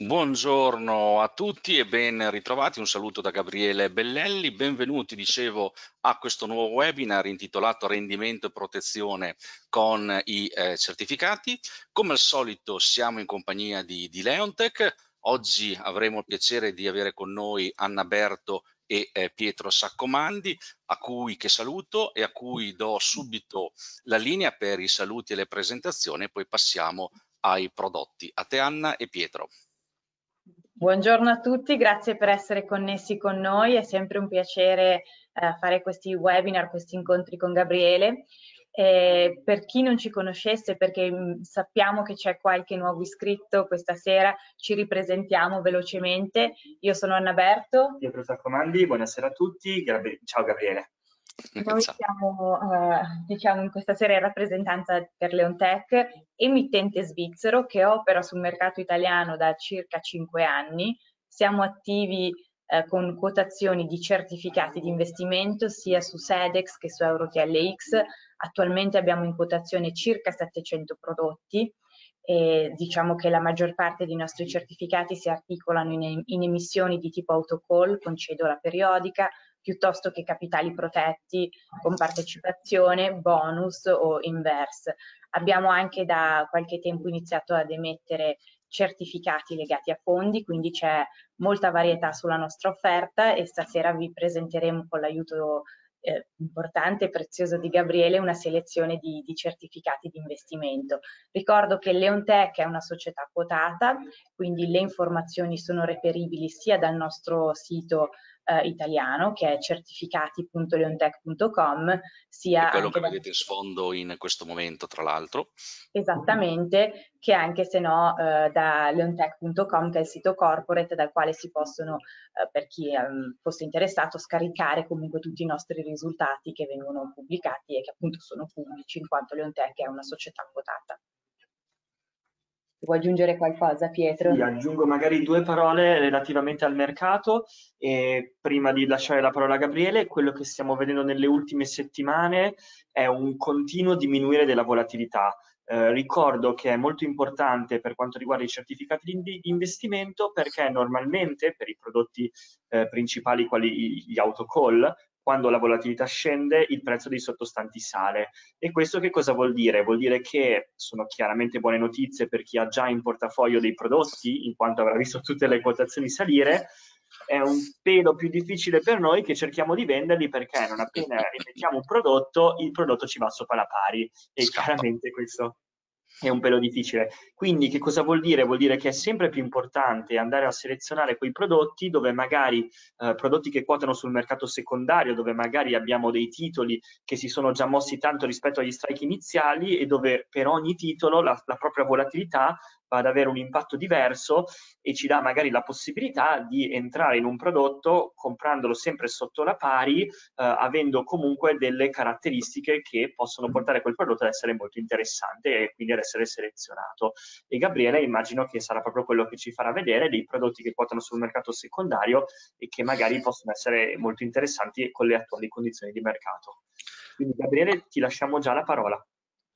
Buongiorno a tutti e ben ritrovati, un saluto da Gabriele Bellelli, benvenuti dicevo a questo nuovo webinar intitolato Rendimento e protezione con i eh, certificati. Come al solito siamo in compagnia di, di, Leontech, oggi avremo il piacere di avere con noi Anna Berto e eh, Pietro Saccomandi, a cui che saluto e a cui do subito la linea per i saluti e le presentazioni poi passiamo ai prodotti. A te Anna e Pietro. Buongiorno a tutti, grazie per essere connessi con noi, è sempre un piacere eh, fare questi webinar, questi incontri con Gabriele. Eh, per chi non ci conoscesse, perché mh, mm, sappiamo che c'è qualche nuovo iscritto questa sera, ci ripresentiamo velocemente. Io sono Anna Berto. Pietro Giacomandi, buonasera a tutti, Gabri ciao Gabriele. Noi siamo, eh, diciamo, in questa serie in rappresentanza per Leontech, emittente svizzero che opera sul mercato italiano da circa 5 anni. Siamo attivi eh, con quotazioni di certificati di investimento sia su Sedex che su EuroTLX. Attualmente abbiamo in quotazione circa 700 prodotti e diciamo che la maggior parte dei nostri certificati si articolano in, in emissioni di tipo autocall con cedola periodica, piuttosto che capitali protetti con partecipazione, bonus o inverse. Abbiamo anche da qualche tempo iniziato ad emettere certificati legati a fondi, quindi c'è molta varietà sulla nostra offerta e stasera vi presenteremo con l'aiuto eh, importante e prezioso di Gabriele una selezione di, di, certificati di investimento. Ricordo che Leontech è una società quotata, quindi le informazioni sono reperibili sia dal nostro sito eh, italiano che è certificati.leontech.com sia... È quello che da... vedete in sfondo in questo momento tra l'altro. Esattamente, che anche se no eh, da leontech.com che è il sito corporate dal quale si possono, eh, per chi ehm, fosse interessato, scaricare comunque tutti i nostri risultati che vengono pubblicati e che appunto sono pubblici in quanto Leontech è una società quotata. Vuoi aggiungere qualcosa, Pietro? Sì, aggiungo magari due parole relativamente al mercato. E prima di lasciare la parola a Gabriele, quello che stiamo vedendo nelle ultime settimane è un continuo diminuire della volatilità. Eh, ricordo che è molto importante per quanto riguarda i certificati di investimento perché normalmente per i prodotti eh, principali quali gli autocall quando la volatilità scende il prezzo dei sottostanti sale. E questo che cosa vuol dire? Vuol dire che sono chiaramente buone notizie per chi ha già in portafoglio dei prodotti, in quanto avrà visto tutte le quotazioni salire, è un pelo più difficile per noi che cerchiamo di venderli perché non appena rimettiamo un prodotto, il prodotto ci va sopra la pari e chiaramente questo è un pelo difficile. Quindi che cosa vuol dire? Vuol dire che è sempre più importante andare a selezionare quei prodotti dove magari eh, prodotti che quotano sul mercato secondario, dove magari abbiamo dei titoli che si sono già mossi tanto rispetto agli strike iniziali e dove per ogni titolo la, la propria volatilità va ad avere un impatto diverso e ci dà magari la possibilità di entrare in un prodotto comprandolo sempre sotto la pari, eh, avendo comunque delle caratteristiche che possono mm. portare quel prodotto ad essere molto interessante e quindi ad essere selezionato. E Gabriele immagino che sarà proprio quello che ci farà vedere dei prodotti che portano sul mercato secondario e che magari possono essere molto interessanti con le attuali condizioni di mercato. Quindi Gabriele ti lasciamo già la parola.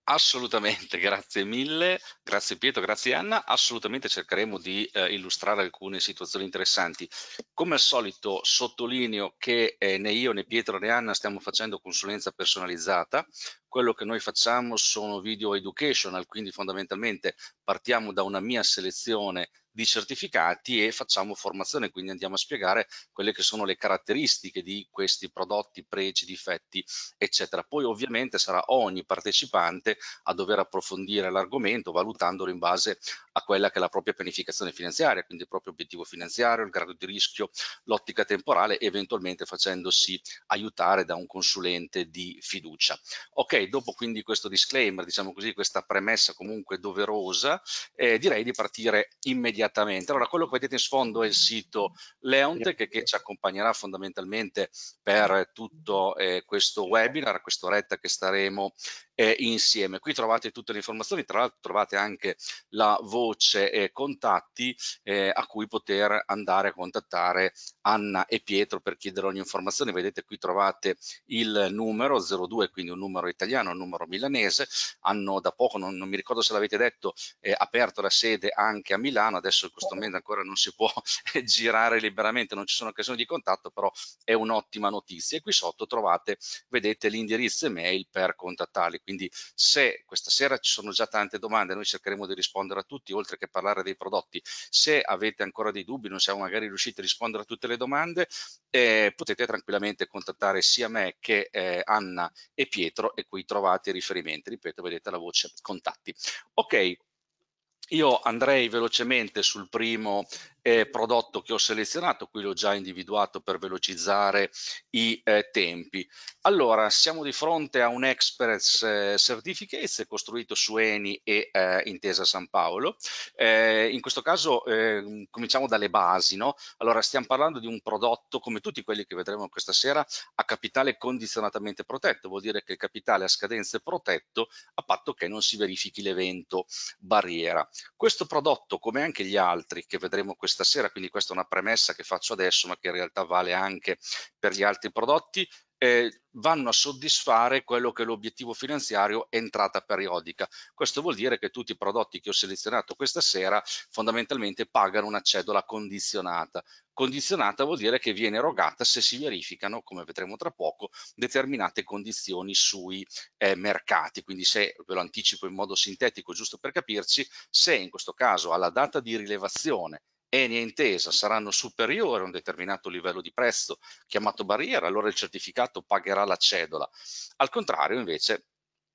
Assolutamente, grazie mille, grazie Pietro, grazie Anna, assolutamente cercheremo di eh, illustrare alcune situazioni interessanti. Come al solito sottolineo che eh, né io né Pietro né Anna stiamo facendo consulenza personalizzata, quello che noi facciamo sono video educational, quindi fondamentalmente partiamo da una mia selezione di certificati e facciamo formazione, quindi andiamo a spiegare quelle che sono le caratteristiche di questi prodotti, pregi, difetti, eccetera. Poi ovviamente sarà ogni partecipante a dover approfondire l'argomento valutandolo in base a quella che è la propria pianificazione finanziaria, quindi il proprio obiettivo finanziario, il grado di rischio, l'ottica temporale, eventualmente facendosi aiutare da un consulente di fiducia. Ok, dopo quindi questo disclaimer, diciamo così, questa premessa comunque doverosa, eh, direi di partire immediatamente. Allora, quello che vedete in sfondo è il sito Leonte che, che ci accompagnerà fondamentalmente per tutto eh, questo webinar, questa quest'oretta che staremo eh, insieme. Qui trovate tutte le informazioni, tra l'altro trovate anche la voce eh, contatti eh, a cui poter andare a contattare Anna e Pietro per chiedere ogni informazione. Vedete qui trovate il numero 02, quindi un numero italiano italiano, un numero milanese, hanno da poco, non, non mi ricordo se l'avete detto, eh, aperto la sede anche a Milano, adesso in questo momento ancora non si può girare liberamente, non ci sono occasioni di contatto, però è un'ottima notizia e qui sotto trovate, vedete l'indirizzo email per contattarli, quindi se questa sera ci sono già tante domande, noi cercheremo di rispondere a tutti, oltre che parlare dei prodotti, se avete ancora dei dubbi, non siamo magari riusciti a rispondere a tutte le domande, eh, potete tranquillamente contattare sia me che eh, Anna e Pietro e quindi cui trovate i riferimenti, ripeto, vedete la voce contatti. Ok, io andrei velocemente sul primo eh, prodotto che ho selezionato, qui l'ho già individuato per velocizzare i eh, tempi. Allora, siamo di fronte a un Express eh, Certificates costruito su ENI e eh, Intesa San Paolo. Eh, in questo caso cominciamo dalle basi, no? Allora, stiamo parlando di un prodotto, come tutti quelli che vedremo questa sera, a capitale condizionatamente protetto, vuol dire che il capitale a scadenza è protetto a patto che non si verifichi l'evento barriera. Questo prodotto, come anche gli altri che vedremo questa questa sera, quindi questa è una premessa che faccio adesso, ma che in realtà vale anche per gli altri prodotti, eh, vanno a soddisfare quello che è l'obiettivo finanziario entrata periodica. Questo vuol dire che tutti i prodotti che ho selezionato questa sera fondamentalmente pagano una cedola condizionata. Condizionata vuol dire che viene erogata se si verificano, come vedremo tra poco, determinate condizioni sui eh, mercati. Quindi se, ve lo anticipo in modo sintetico, giusto per capirci, se in questo caso alla data di rilevazione Eni è intesa saranno superiori a un determinato livello di prezzo chiamato barriera, allora il certificato pagherà la cedola. Al contrario, invece,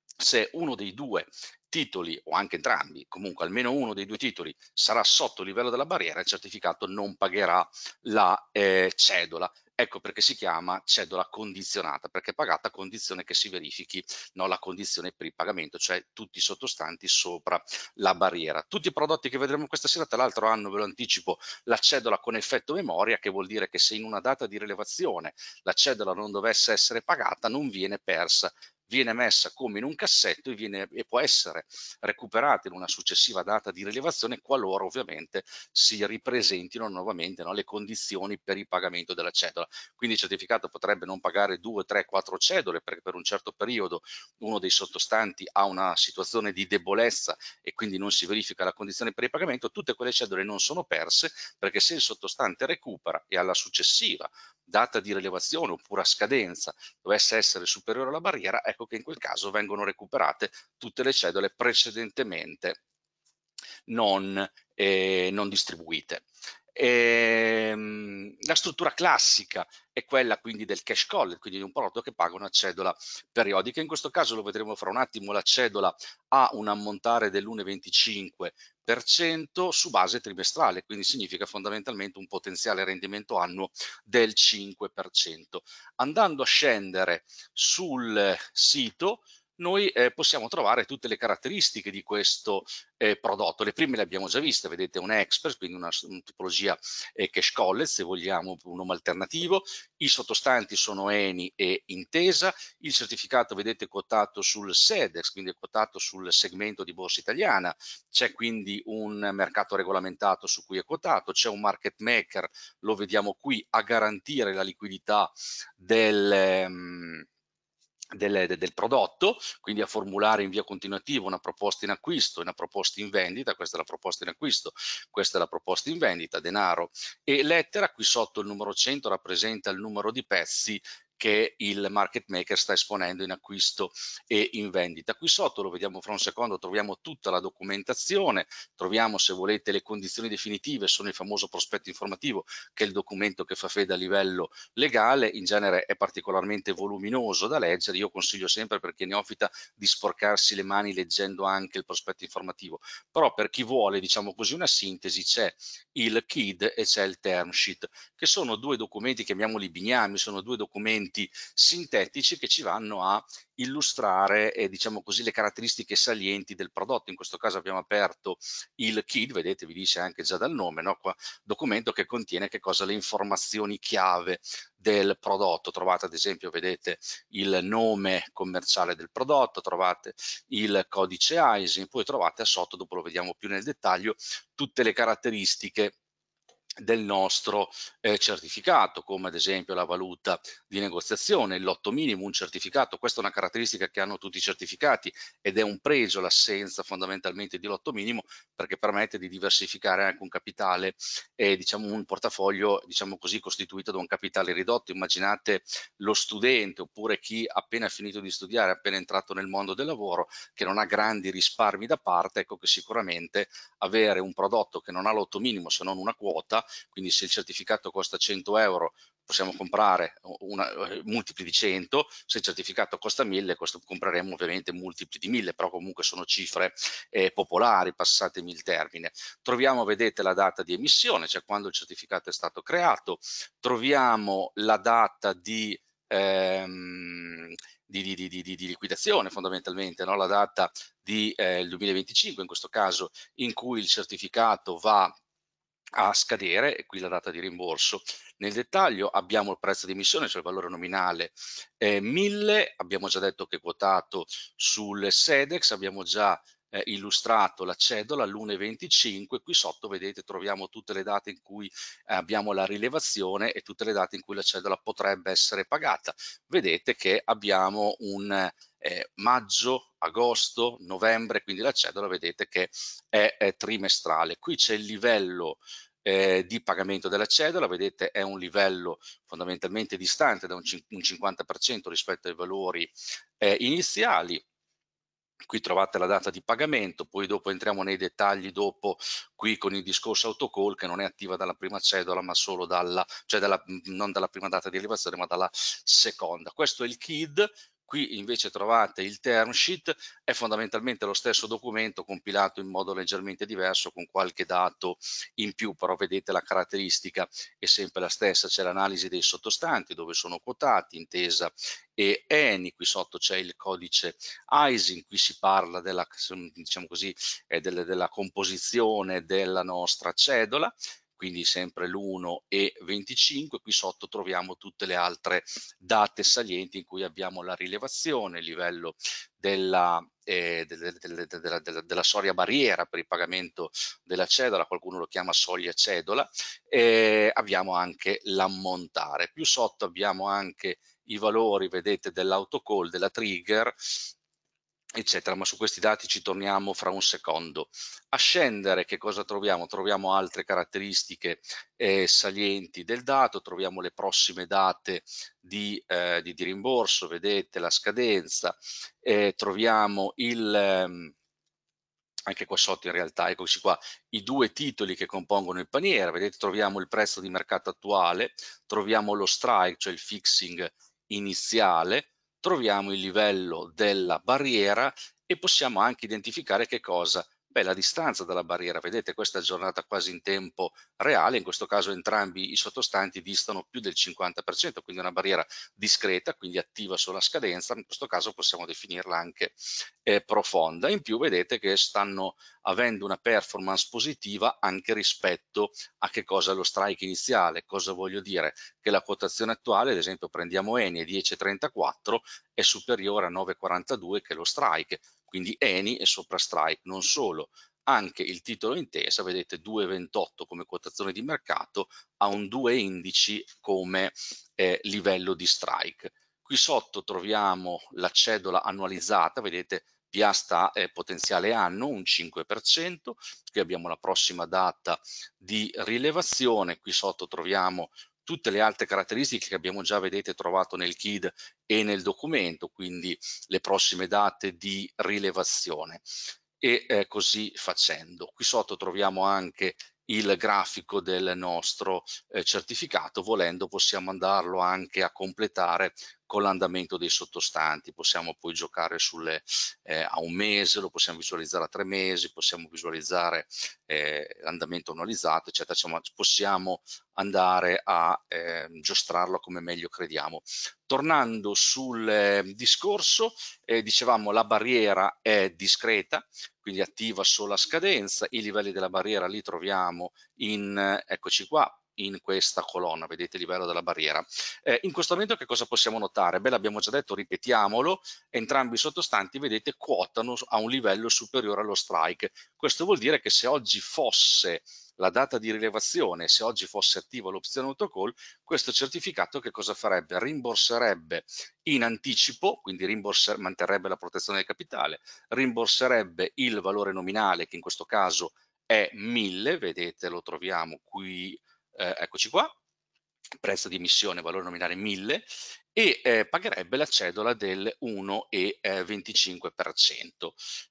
se uno dei due titoli o anche entrambi, comunque almeno uno dei due titoli sarà sotto il livello della barriera, il certificato non pagherà la eh, cedola. Ecco perché si chiama cedola condizionata, perché è pagata a condizione che si verifichi no, la condizione per il pagamento, cioè tutti i sottostanti sopra la barriera. Tutti i prodotti che vedremo questa sera, tra l'altro, hanno, ve lo anticipo, la cedola con effetto memoria, che vuol dire che se in una data di rilevazione la cedola non dovesse essere pagata, non viene persa viene messa come in un cassetto e, viene, e può essere recuperata in una successiva data di rilevazione qualora ovviamente si ripresentino nuovamente no, le condizioni per il pagamento della cedola. Quindi il certificato potrebbe non pagare 2, 3, 4 cedole perché per un certo periodo uno dei sottostanti ha una situazione di debolezza e quindi non si verifica la condizione per il pagamento, tutte quelle cedole non sono perse perché se il sottostante recupera e alla successiva data di rilevazione oppure a scadenza dovesse essere superiore alla barriera, ecco che in quel caso vengono recuperate tutte le cedole precedentemente non, eh, non distribuite. Ehm, la struttura classica è quella quindi del cash call, quindi di un prodotto che paga una cedola periodica. In questo caso lo vedremo fra un attimo, la cedola ha un ammontare dell'1,25% su base trimestrale, quindi significa fondamentalmente un potenziale rendimento annuo del 5%. Andando a scendere sul sito noi eh, possiamo trovare tutte le caratteristiche di questo eh, prodotto. Le prime le abbiamo già viste, vedete un expert, quindi una, una tipologia eh, cash college, se vogliamo un nome alternativo, i sottostanti sono ENI e Intesa, il certificato vedete quotato sul SEDEX, quindi è quotato sul segmento di borsa italiana, c'è quindi un mercato regolamentato su cui è quotato, c'è un market maker, lo vediamo qui, a garantire la liquidità del... Um, del, del, prodotto, quindi a formulare in via continuativa una proposta in acquisto, una proposta in vendita, questa è la proposta in acquisto, questa è la proposta in vendita, denaro e lettera, qui sotto il numero 100 rappresenta il numero di pezzi che il market maker sta esponendo in acquisto e in vendita. Qui sotto lo vediamo fra un secondo, troviamo tutta la documentazione, troviamo se volete le condizioni definitive, sono il famoso prospetto informativo che è il documento che fa fede a livello legale, in genere è particolarmente voluminoso da leggere, io consiglio sempre per chi è neofita di sporcarsi le mani leggendo anche il prospetto informativo, però per chi vuole diciamo così una sintesi c'è il KID e c'è il term sheet, che sono due documenti, chiamiamoli bignami, sono due documenti strumenti sintetici che ci vanno a illustrare eh, diciamo così, le caratteristiche salienti del prodotto. In questo caso abbiamo aperto il KID, vedete vi dice anche già dal nome, no? Qua, documento che contiene che cosa, le informazioni chiave del prodotto. Trovate ad esempio, vedete, il nome commerciale del prodotto, trovate il codice ISIN, poi trovate sotto, dopo lo vediamo più nel dettaglio, tutte le caratteristiche del nostro eh, certificato, come ad esempio la valuta di negoziazione, il lotto minimo, un certificato, questa è una caratteristica che hanno tutti i certificati ed è un pregio l'assenza fondamentalmente di lotto minimo perché permette di diversificare anche un capitale, eh, diciamo un portafoglio diciamo così costituito da un capitale ridotto, immaginate lo studente oppure chi appena finito di studiare, appena entrato nel mondo del lavoro, che non ha grandi risparmi da parte, ecco che sicuramente avere un prodotto che non ha lotto minimo se non una quota quindi se il certificato costa 100 euro possiamo comprare una, eh, multipli di 100, se il certificato costa 1000 compreremo ovviamente multipli di 1000, però comunque sono cifre eh, popolari, passatemi il termine. Troviamo, vedete, la data di emissione, cioè quando il certificato è stato creato, troviamo la data di... Ehm, di, di, di, di, liquidazione fondamentalmente, no? la data del eh, 2025 in questo caso in cui il certificato va a scadere e qui la data di rimborso. Nel dettaglio abbiamo il prezzo di emissione, cioè il valore nominale eh, 1000, abbiamo già detto che è quotato sul SEDEX, abbiamo già eh, illustrato la cedola l'1,25, qui sotto vedete troviamo tutte le date in cui eh, abbiamo la rilevazione e tutte le date in cui la cedola potrebbe essere pagata. Vedete che abbiamo un eh, maggio, agosto, novembre, quindi la cedola vedete che è, è trimestrale. Qui c'è il livello eh, di pagamento della cedola, vedete è un livello fondamentalmente distante da un, un 50% rispetto ai valori eh, iniziali, qui trovate la data di pagamento, poi dopo entriamo nei dettagli dopo qui con il discorso autocall che non è attiva dalla prima cedola ma solo dalla, cioè dalla, non dalla prima data di elevazione ma dalla seconda. Questo è il KID, Qui invece trovate il term sheet, è fondamentalmente lo stesso documento compilato in modo leggermente diverso con qualche dato in più, però vedete la caratteristica è sempre la stessa, c'è l'analisi dei sottostanti dove sono quotati, intesa e ENI, qui sotto c'è il codice ISIN, qui si parla della, diciamo così, eh, della composizione della nostra cedola, quindi sempre l'1 e 25, qui sotto troviamo tutte le altre date salienti in cui abbiamo la rilevazione, il livello della, eh, della, della, della soglia barriera per il pagamento della cedola, qualcuno lo chiama soglia cedola, e abbiamo anche l'ammontare. Più sotto abbiamo anche i valori, vedete, dell'autocall, della trigger, eccetera, ma su questi dati ci torniamo fra un secondo. A scendere che cosa troviamo? Troviamo altre caratteristiche eh, salienti del dato, troviamo le prossime date di, eh, di, di rimborso, vedete la scadenza, eh, troviamo il... Ehm, anche qua sotto in realtà, eccoci qua, i due titoli che compongono il paniere, vedete troviamo il prezzo di mercato attuale, troviamo lo strike, cioè il fixing iniziale, troviamo il livello della barriera e possiamo anche identificare che cosa Beh, la distanza dalla barriera, vedete, questa è aggiornata quasi in tempo reale, in questo caso entrambi i sottostanti distano più del 50%, quindi una barriera discreta, quindi attiva sulla scadenza, in questo caso possiamo definirla anche eh, profonda. In più vedete che stanno avendo una performance positiva anche rispetto a che cosa è lo strike iniziale. Cosa voglio dire? Che la quotazione attuale, ad esempio prendiamo Eni, 10,34 è superiore a 9,42 che è lo strike quindi Eni e sopra Strike, non solo, anche il titolo intesa, vedete 2,28 come quotazione di mercato, ha un 2,11 come eh, livello di strike. Qui sotto troviamo la cedola annualizzata, vedete piasta eh, potenziale anno, un 5%, qui abbiamo la prossima data di rilevazione, qui sotto troviamo tutte le altre caratteristiche che abbiamo già, vedete, trovato nel KID e nel documento, quindi le prossime date di rilevazione e eh, così facendo. Qui sotto troviamo anche il grafico del nostro eh, certificato, volendo possiamo andarlo anche a completare con l'andamento dei sottostanti, possiamo poi giocare sulle, eh, a un mese, lo possiamo visualizzare a tre mesi, possiamo visualizzare eh, l'andamento annualizzato, eccetera, insomma possiamo andare a eh, giostrarlo come meglio crediamo. Tornando sul ehm, discorso, eh, dicevamo la barriera è discreta, quindi attiva solo a scadenza, i livelli della barriera li troviamo in, eccoci qua, in questa colonna, vedete il livello della barriera. Eh, in questo momento che cosa possiamo notare? Beh, l'abbiamo già detto, ripetiamolo, entrambi i sottostanti, vedete, quotano a un livello superiore allo strike. Questo vuol dire che se oggi fosse la data di rilevazione, se oggi fosse attiva l'opzione autocall, questo certificato che cosa farebbe? Rimborserebbe in anticipo, quindi manterrebbe la protezione del capitale, rimborserebbe il valore nominale, che in questo caso è 1000, vedete lo troviamo qui eh, eccoci qua, prezzo di emissione, valore nominale 1000 e eh, pagherebbe la cedola del 1,25%.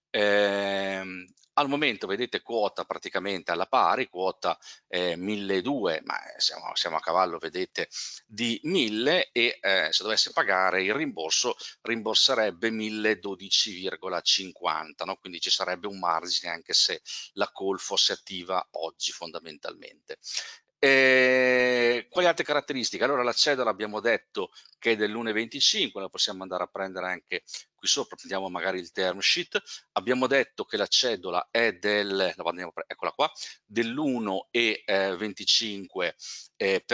Eh, ehm, al momento vedete quota praticamente alla pari, quota eh, 1200, ma eh, siamo, siamo, a cavallo vedete di 1000 e eh, se dovesse pagare il rimborso rimborserebbe 1012,50, no? quindi ci sarebbe un margine anche se la call fosse attiva oggi fondamentalmente. E eh, quali altre caratteristiche? Allora la cedola abbiamo detto che è dell'1,25, la possiamo andare a prendere anche qui sopra, prendiamo magari il term sheet, abbiamo detto che la cedola è del, eccola qua, dell'1,25%, eh,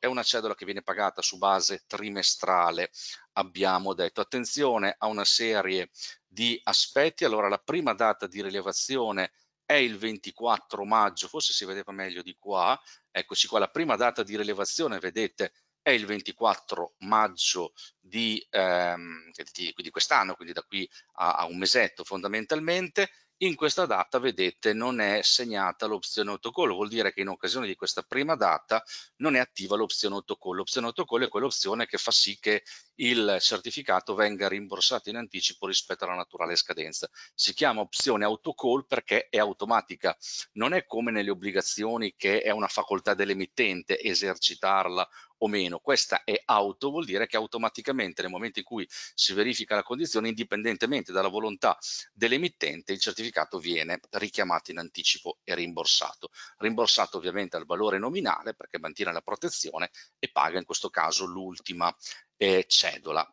è una cedola che viene pagata su base trimestrale, abbiamo detto. Attenzione a una serie di aspetti, allora la prima data di rilevazione è è il 24 maggio, forse si vedeva meglio di qua, eccoci qua, la prima data di rilevazione, vedete, è il 24 maggio di, ehm, di, di quest'anno, quindi da qui a, a un mesetto fondamentalmente, in questa data vedete non è segnata l'opzione autocollo, vuol dire che in occasione di questa prima data non è attiva l'opzione autocollo. L'opzione autocollo è quell'opzione che fa sì che il certificato venga rimborsato in anticipo rispetto alla naturale scadenza. Si chiama opzione autocall perché è automatica, non è come nelle obbligazioni che è una facoltà dell'emittente esercitarla o meno. Questa è auto, vuol dire che automaticamente nel momento in cui si verifica la condizione, indipendentemente dalla volontà dell'emittente, il certificato viene richiamato in anticipo e rimborsato. Rimborsato ovviamente al valore nominale perché mantiene la protezione e paga in questo caso l'ultima eh, cedola.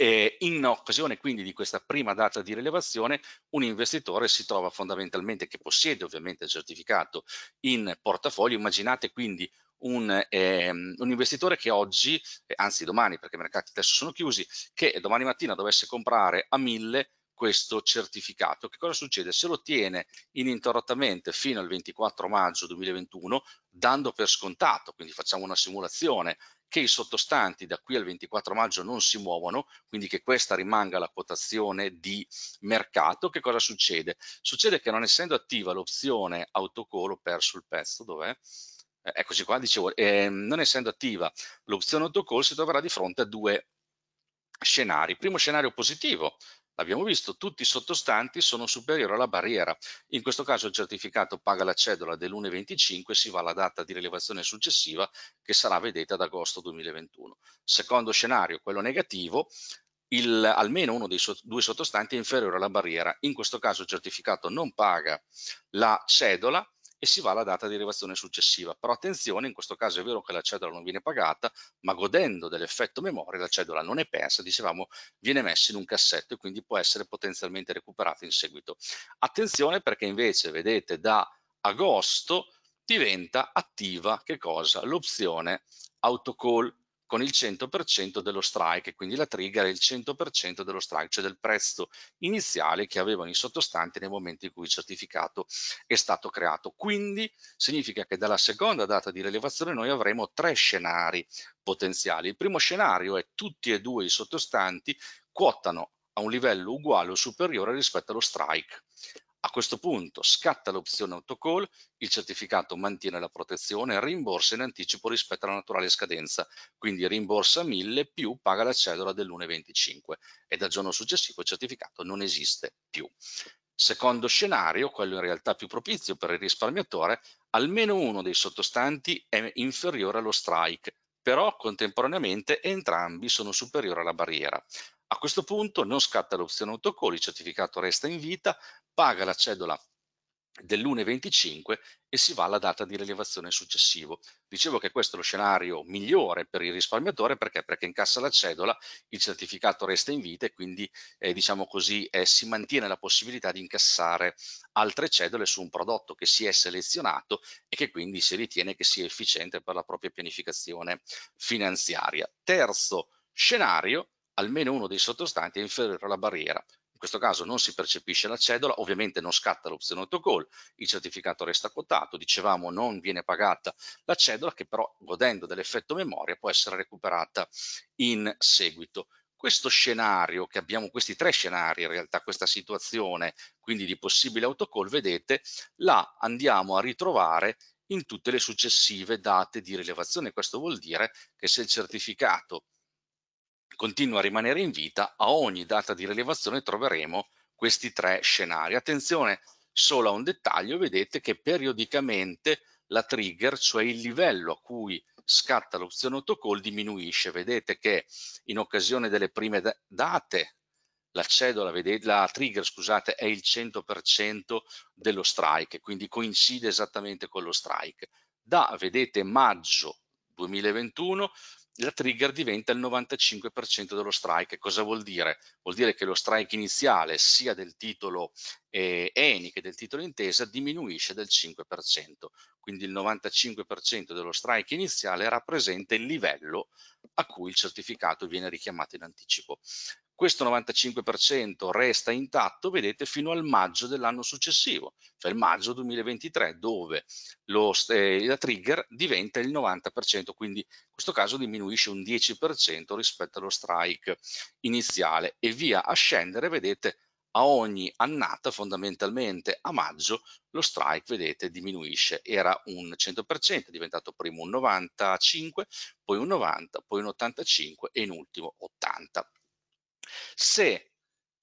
Eh, in occasione quindi di questa prima data di rilevazione un investitore si trova fondamentalmente che possiede ovviamente il certificato in portafoglio, immaginate quindi un, ehm, un investitore che oggi, eh, anzi domani perché i mercati adesso sono chiusi, che domani mattina dovesse comprare a 1000 questo certificato. Che cosa succede? Se lo tiene ininterrottamente fino al 24 maggio 2021, dando per scontato, quindi facciamo una simulazione, che i sottostanti da qui al 24 maggio non si muovono, quindi che questa rimanga la quotazione di mercato, che cosa succede? Succede che non essendo attiva l'opzione autocall, perso il pezzo, dov'è? Eh, eccoci qua, dicevo, eh, non essendo attiva l'opzione autocall si troverà di fronte a due scenari. Primo scenario positivo, l'abbiamo visto, tutti i sottostanti sono superiori alla barriera. In questo caso il certificato paga la cedola dell'1.25 e si va alla data di rilevazione successiva che sarà vedete ad agosto 2021. Secondo scenario, quello negativo, il, almeno uno dei so, due sottostanti è inferiore alla barriera. In questo caso il certificato non paga la cedola e si va alla data di rilevazione successiva. Però attenzione, in questo caso è vero che la cedola non viene pagata, ma godendo dell'effetto memoria la cedola non è persa, dicevamo, viene messa in un cassetto e quindi può essere potenzialmente recuperata in seguito. Attenzione perché invece, vedete, da agosto diventa attiva che cosa? L'opzione autocall con il 100% dello strike, quindi la trigger è il 100% dello strike, cioè del prezzo iniziale che avevano i sottostanti nel momento in cui il certificato è stato creato. Quindi significa che dalla seconda data di rilevazione noi avremo tre scenari potenziali. Il primo scenario è tutti e due i sottostanti quotano a un livello uguale o superiore rispetto allo strike a questo punto scatta l'opzione autocall, il certificato mantiene la protezione, e rimborsa in anticipo rispetto alla naturale scadenza, quindi rimborsa 1000 più paga la cedola dell'1,25 e dal giorno successivo il certificato non esiste più. Secondo scenario, quello in realtà più propizio per il risparmiatore, almeno uno dei sottostanti è inferiore allo strike, però contemporaneamente entrambi sono superiori alla barriera. A questo punto non scatta l'opzione autocall, il certificato resta in vita, paga la cedola dell'1,25 e si va alla data di rilevazione successivo. Dicevo che questo è lo scenario migliore per il risparmiatore perché? perché incassa la cedola, il certificato resta in vita e quindi eh, diciamo così eh, si mantiene la possibilità di incassare altre cedole su un prodotto che si è selezionato e che quindi si ritiene che sia efficiente per la propria pianificazione finanziaria. Terzo scenario almeno uno dei sottostanti è inferiore alla barriera. In questo caso non si percepisce la cedola, ovviamente non scatta l'opzione autocall, il certificato resta quotato, dicevamo non viene pagata la cedola che però godendo dell'effetto memoria può essere recuperata in seguito questo scenario che abbiamo, questi tre scenari in realtà, questa situazione quindi di possibile autocall, vedete, la andiamo a ritrovare in tutte le successive date di rilevazione. Questo vuol dire che se il certificato continua a rimanere in vita, a ogni data di rilevazione troveremo questi tre scenari. Attenzione solo a un dettaglio, vedete che periodicamente la trigger, cioè il livello a cui scatta l'opzione autocall, diminuisce. Vedete che in occasione delle prime date la cedola, vedete, la trigger, scusate, è il 100% dello strike, quindi coincide esattamente con lo strike. Da, vedete, maggio 2021 la trigger diventa il 95% dello strike. Cosa vuol dire? Vuol dire che lo strike iniziale sia del titolo eh, ENI che del titolo intesa diminuisce del 5%. Quindi il 95% dello strike iniziale rappresenta il livello a cui il certificato viene richiamato in anticipo. Questo 95% resta intatto, vedete, fino al maggio dell'anno successivo, cioè il maggio 2023, dove lo, eh, la trigger diventa il 90%, quindi in questo caso diminuisce un 10% rispetto allo strike iniziale e via a scendere, vedete, a ogni annata fondamentalmente a maggio lo strike vedete diminuisce era un 100% è diventato prima un 95 poi un 90 poi un 85 e in ultimo 80 se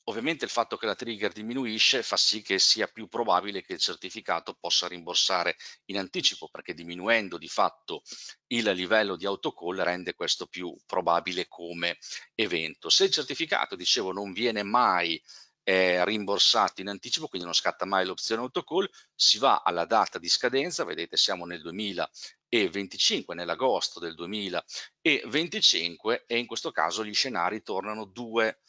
ovviamente il fatto che la trigger diminuisce fa sì che sia più probabile che il certificato possa rimborsare in anticipo, perché diminuendo di fatto il livello di autocall rende questo più probabile come evento. Se il certificato, dicevo, non viene mai è eh, rimborsato in anticipo, quindi non scatta mai l'opzione autocall, si va alla data di scadenza, vedete siamo nel 2025, nell'agosto del 2025 e in questo caso gli scenari tornano due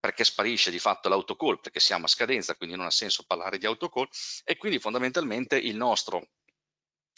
perché sparisce di fatto l'autocall, perché siamo a scadenza, quindi non ha senso parlare di autocall e quindi fondamentalmente nostro,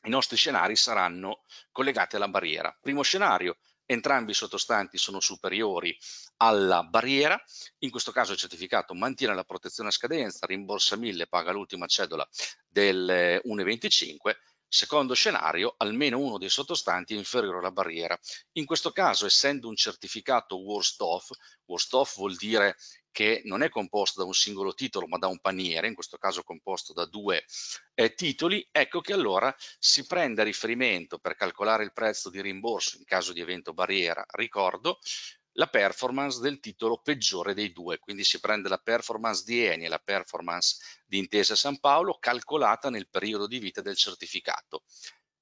i nostri scenari saranno collegati alla barriera. Primo scenario, entrambi i sottostanti sono superiori alla barriera, in questo caso il certificato mantiene la protezione a scadenza, rimborsa 1000, paga l'ultima cedola del 1,25, eh, secondo scenario almeno uno dei sottostanti è inferiore alla barriera. In questo caso essendo un certificato worst off, worst off vuol dire che non è composto da un singolo titolo ma da un paniere, in questo caso composto da due eh, titoli, ecco che allora si prende a riferimento per calcolare il prezzo di rimborso in caso di evento barriera, ricordo, la performance del titolo peggiore dei due, quindi si prende la performance di Eni e la performance di Intesa San Paolo calcolata nel periodo di vita del certificato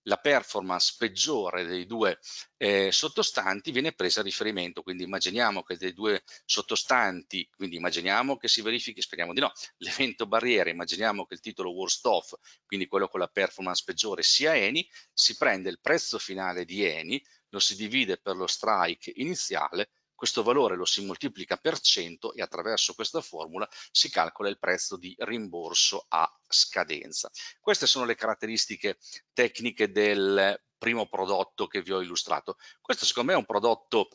la performance peggiore dei due eh, sottostanti viene presa a riferimento, quindi immaginiamo che dei due sottostanti, quindi immaginiamo che si verifichi, speriamo di no, l'evento barriere, immaginiamo che il titolo worst off, quindi quello con la performance peggiore sia Eni, si prende il prezzo finale di Eni, lo si divide per lo strike iniziale questo valore lo si moltiplica per 100 e attraverso questa formula si calcola il prezzo di rimborso a scadenza. Queste sono le caratteristiche tecniche del primo prodotto che vi ho illustrato. Questo secondo me è un prodotto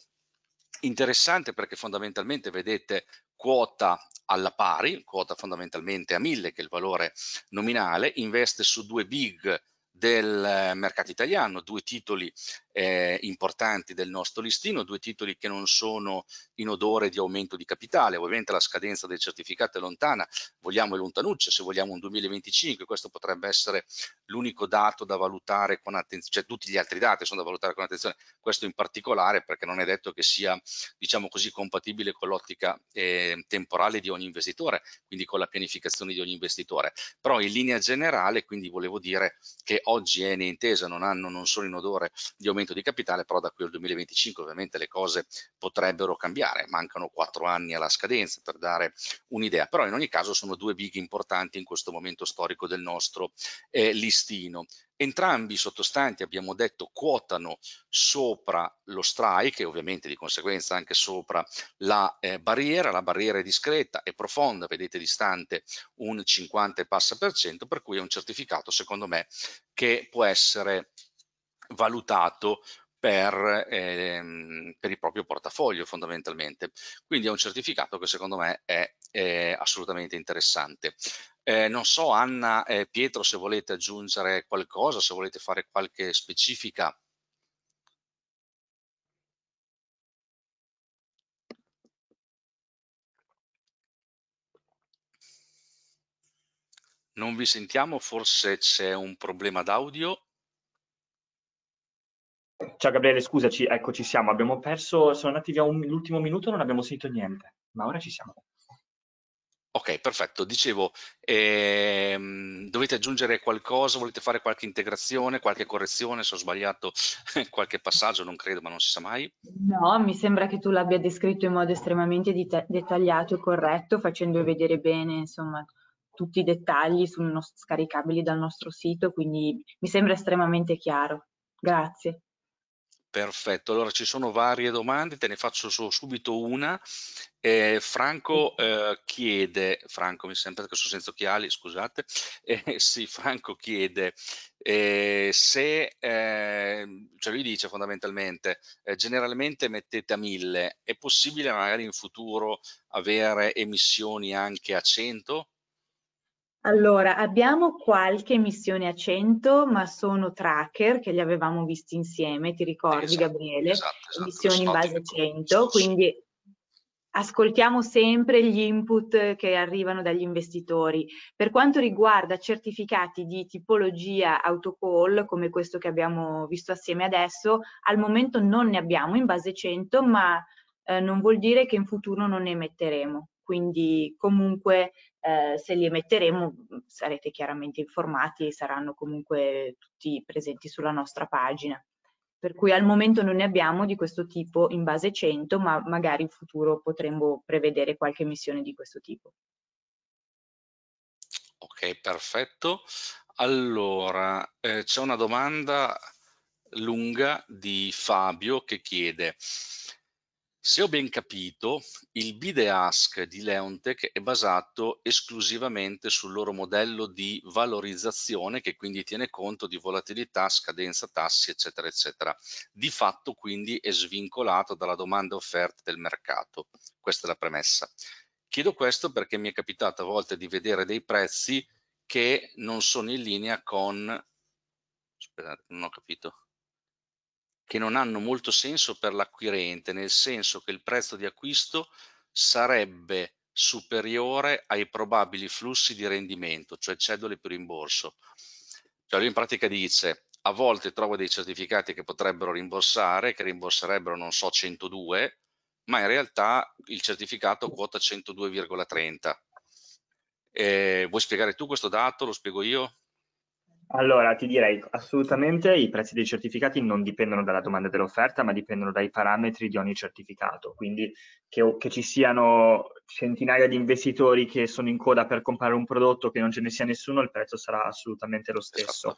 interessante perché fondamentalmente vedete quota alla pari, quota fondamentalmente a 1000 che è il valore nominale, investe su due big del mercato italiano, due titoli eh, importanti del nostro listino, due titoli che non sono in odore di aumento di capitale, ovviamente la scadenza del certificato è lontana, vogliamo è lontanuccia, se vogliamo un 2025, questo potrebbe essere l'unico dato da valutare con attenzione, cioè tutti gli altri dati sono da valutare con attenzione, questo in particolare perché non è detto che sia, diciamo così, compatibile con l'ottica eh, temporale di ogni investitore, quindi con la pianificazione di ogni investitore, però in linea generale, quindi volevo dire che oggi Eni e Intesa non hanno non solo in odore di aumento aumento di capitale, però da qui al 2025 ovviamente le cose potrebbero cambiare, mancano quattro anni alla scadenza per dare un'idea, però in ogni caso sono due big importanti in questo momento storico del nostro eh, listino. Entrambi i sottostanti, abbiamo detto, quotano sopra lo strike e ovviamente di conseguenza anche sopra la eh, barriera. La barriera è discreta e profonda, vedete distante un 50 e passa per cento, per cui è un certificato secondo me che può essere valutato per, ehm, per, il proprio portafoglio fondamentalmente. Quindi è un certificato che secondo me è, è assolutamente interessante. Eh, non so Anna e eh, Pietro se volete aggiungere qualcosa, se volete fare qualche specifica. Non vi sentiamo, forse c'è un problema d'audio. Ciao Gabriele, scusaci, ecco ci siamo, abbiamo perso, sono andati via l'ultimo minuto e non abbiamo sentito niente, ma ora ci siamo. Ok, perfetto. Dicevo, ehm, dovete aggiungere qualcosa, volete fare qualche integrazione, qualche correzione, se ho sbagliato qualche passaggio, non credo, ma non si sa mai. No, mi sembra che tu l'abbia descritto in modo estremamente dettagliato e corretto, facendo vedere bene, insomma, tutti i dettagli sono scaricabili dal nostro sito, quindi mi sembra estremamente chiaro. Grazie. Perfetto, allora ci sono varie domande, te ne faccio subito una. Eh, Franco eh, chiede, Franco mi sembra che sono senza occhiali, scusate, eh, sì, Franco chiede eh, se, ehm, cioè lui dice fondamentalmente, eh, generalmente mettete a 1000, è possibile magari in futuro avere emissioni anche a 100? Allora, abbiamo qualche missione a 100, ma sono tracker che li avevamo visti insieme, ti ricordi esatto, Gabriele? Esatto, esatto, missioni in base a 100, quindi ascoltiamo sempre gli input che arrivano dagli investitori. Per quanto riguarda certificati di tipologia autocall, come questo che abbiamo visto assieme adesso, al momento non ne abbiamo in base 100, ma eh, non vuol dire che in futuro non ne metteremo. Quindi comunque eh, se li emetteremo mm, sarete chiaramente informati e saranno comunque tutti presenti sulla nostra pagina. Per cui al momento non ne abbiamo di questo tipo in base 100, ma magari in futuro potremmo prevedere qualche missione di questo tipo. Ok, perfetto. Allora, eh, c'è una domanda lunga di Fabio che chiede se ho ben capito, il Bide Ask di Leontech è basato esclusivamente sul loro modello di valorizzazione che quindi tiene conto di volatilità, scadenza, tassi, eccetera, eccetera. Di fatto quindi è svincolato dalla domanda offerta del mercato. Questa è la premessa. Chiedo questo perché mi è capitato a volte di vedere dei prezzi che non sono in linea con... Aspetta, non ho capito che non hanno molto senso per l'acquirente, nel senso che il prezzo di acquisto sarebbe superiore ai probabili flussi di rendimento, cioè cedole più rimborso. Cioè lui in pratica dice, a volte trovo dei certificati che potrebbero rimborsare, che rimborserebbero, non so, 102, ma in realtà il certificato quota 102,30. Eh, vuoi spiegare tu questo dato? Lo spiego io? Allora, ti direi assolutamente i prezzi dei certificati non dipendono dalla domanda dell'offerta, ma dipendono dai parametri di ogni certificato. Quindi che, che, ci siano centinaia di investitori che sono in coda per comprare un prodotto, che non ce ne sia nessuno, il prezzo sarà assolutamente lo stesso. Esatto.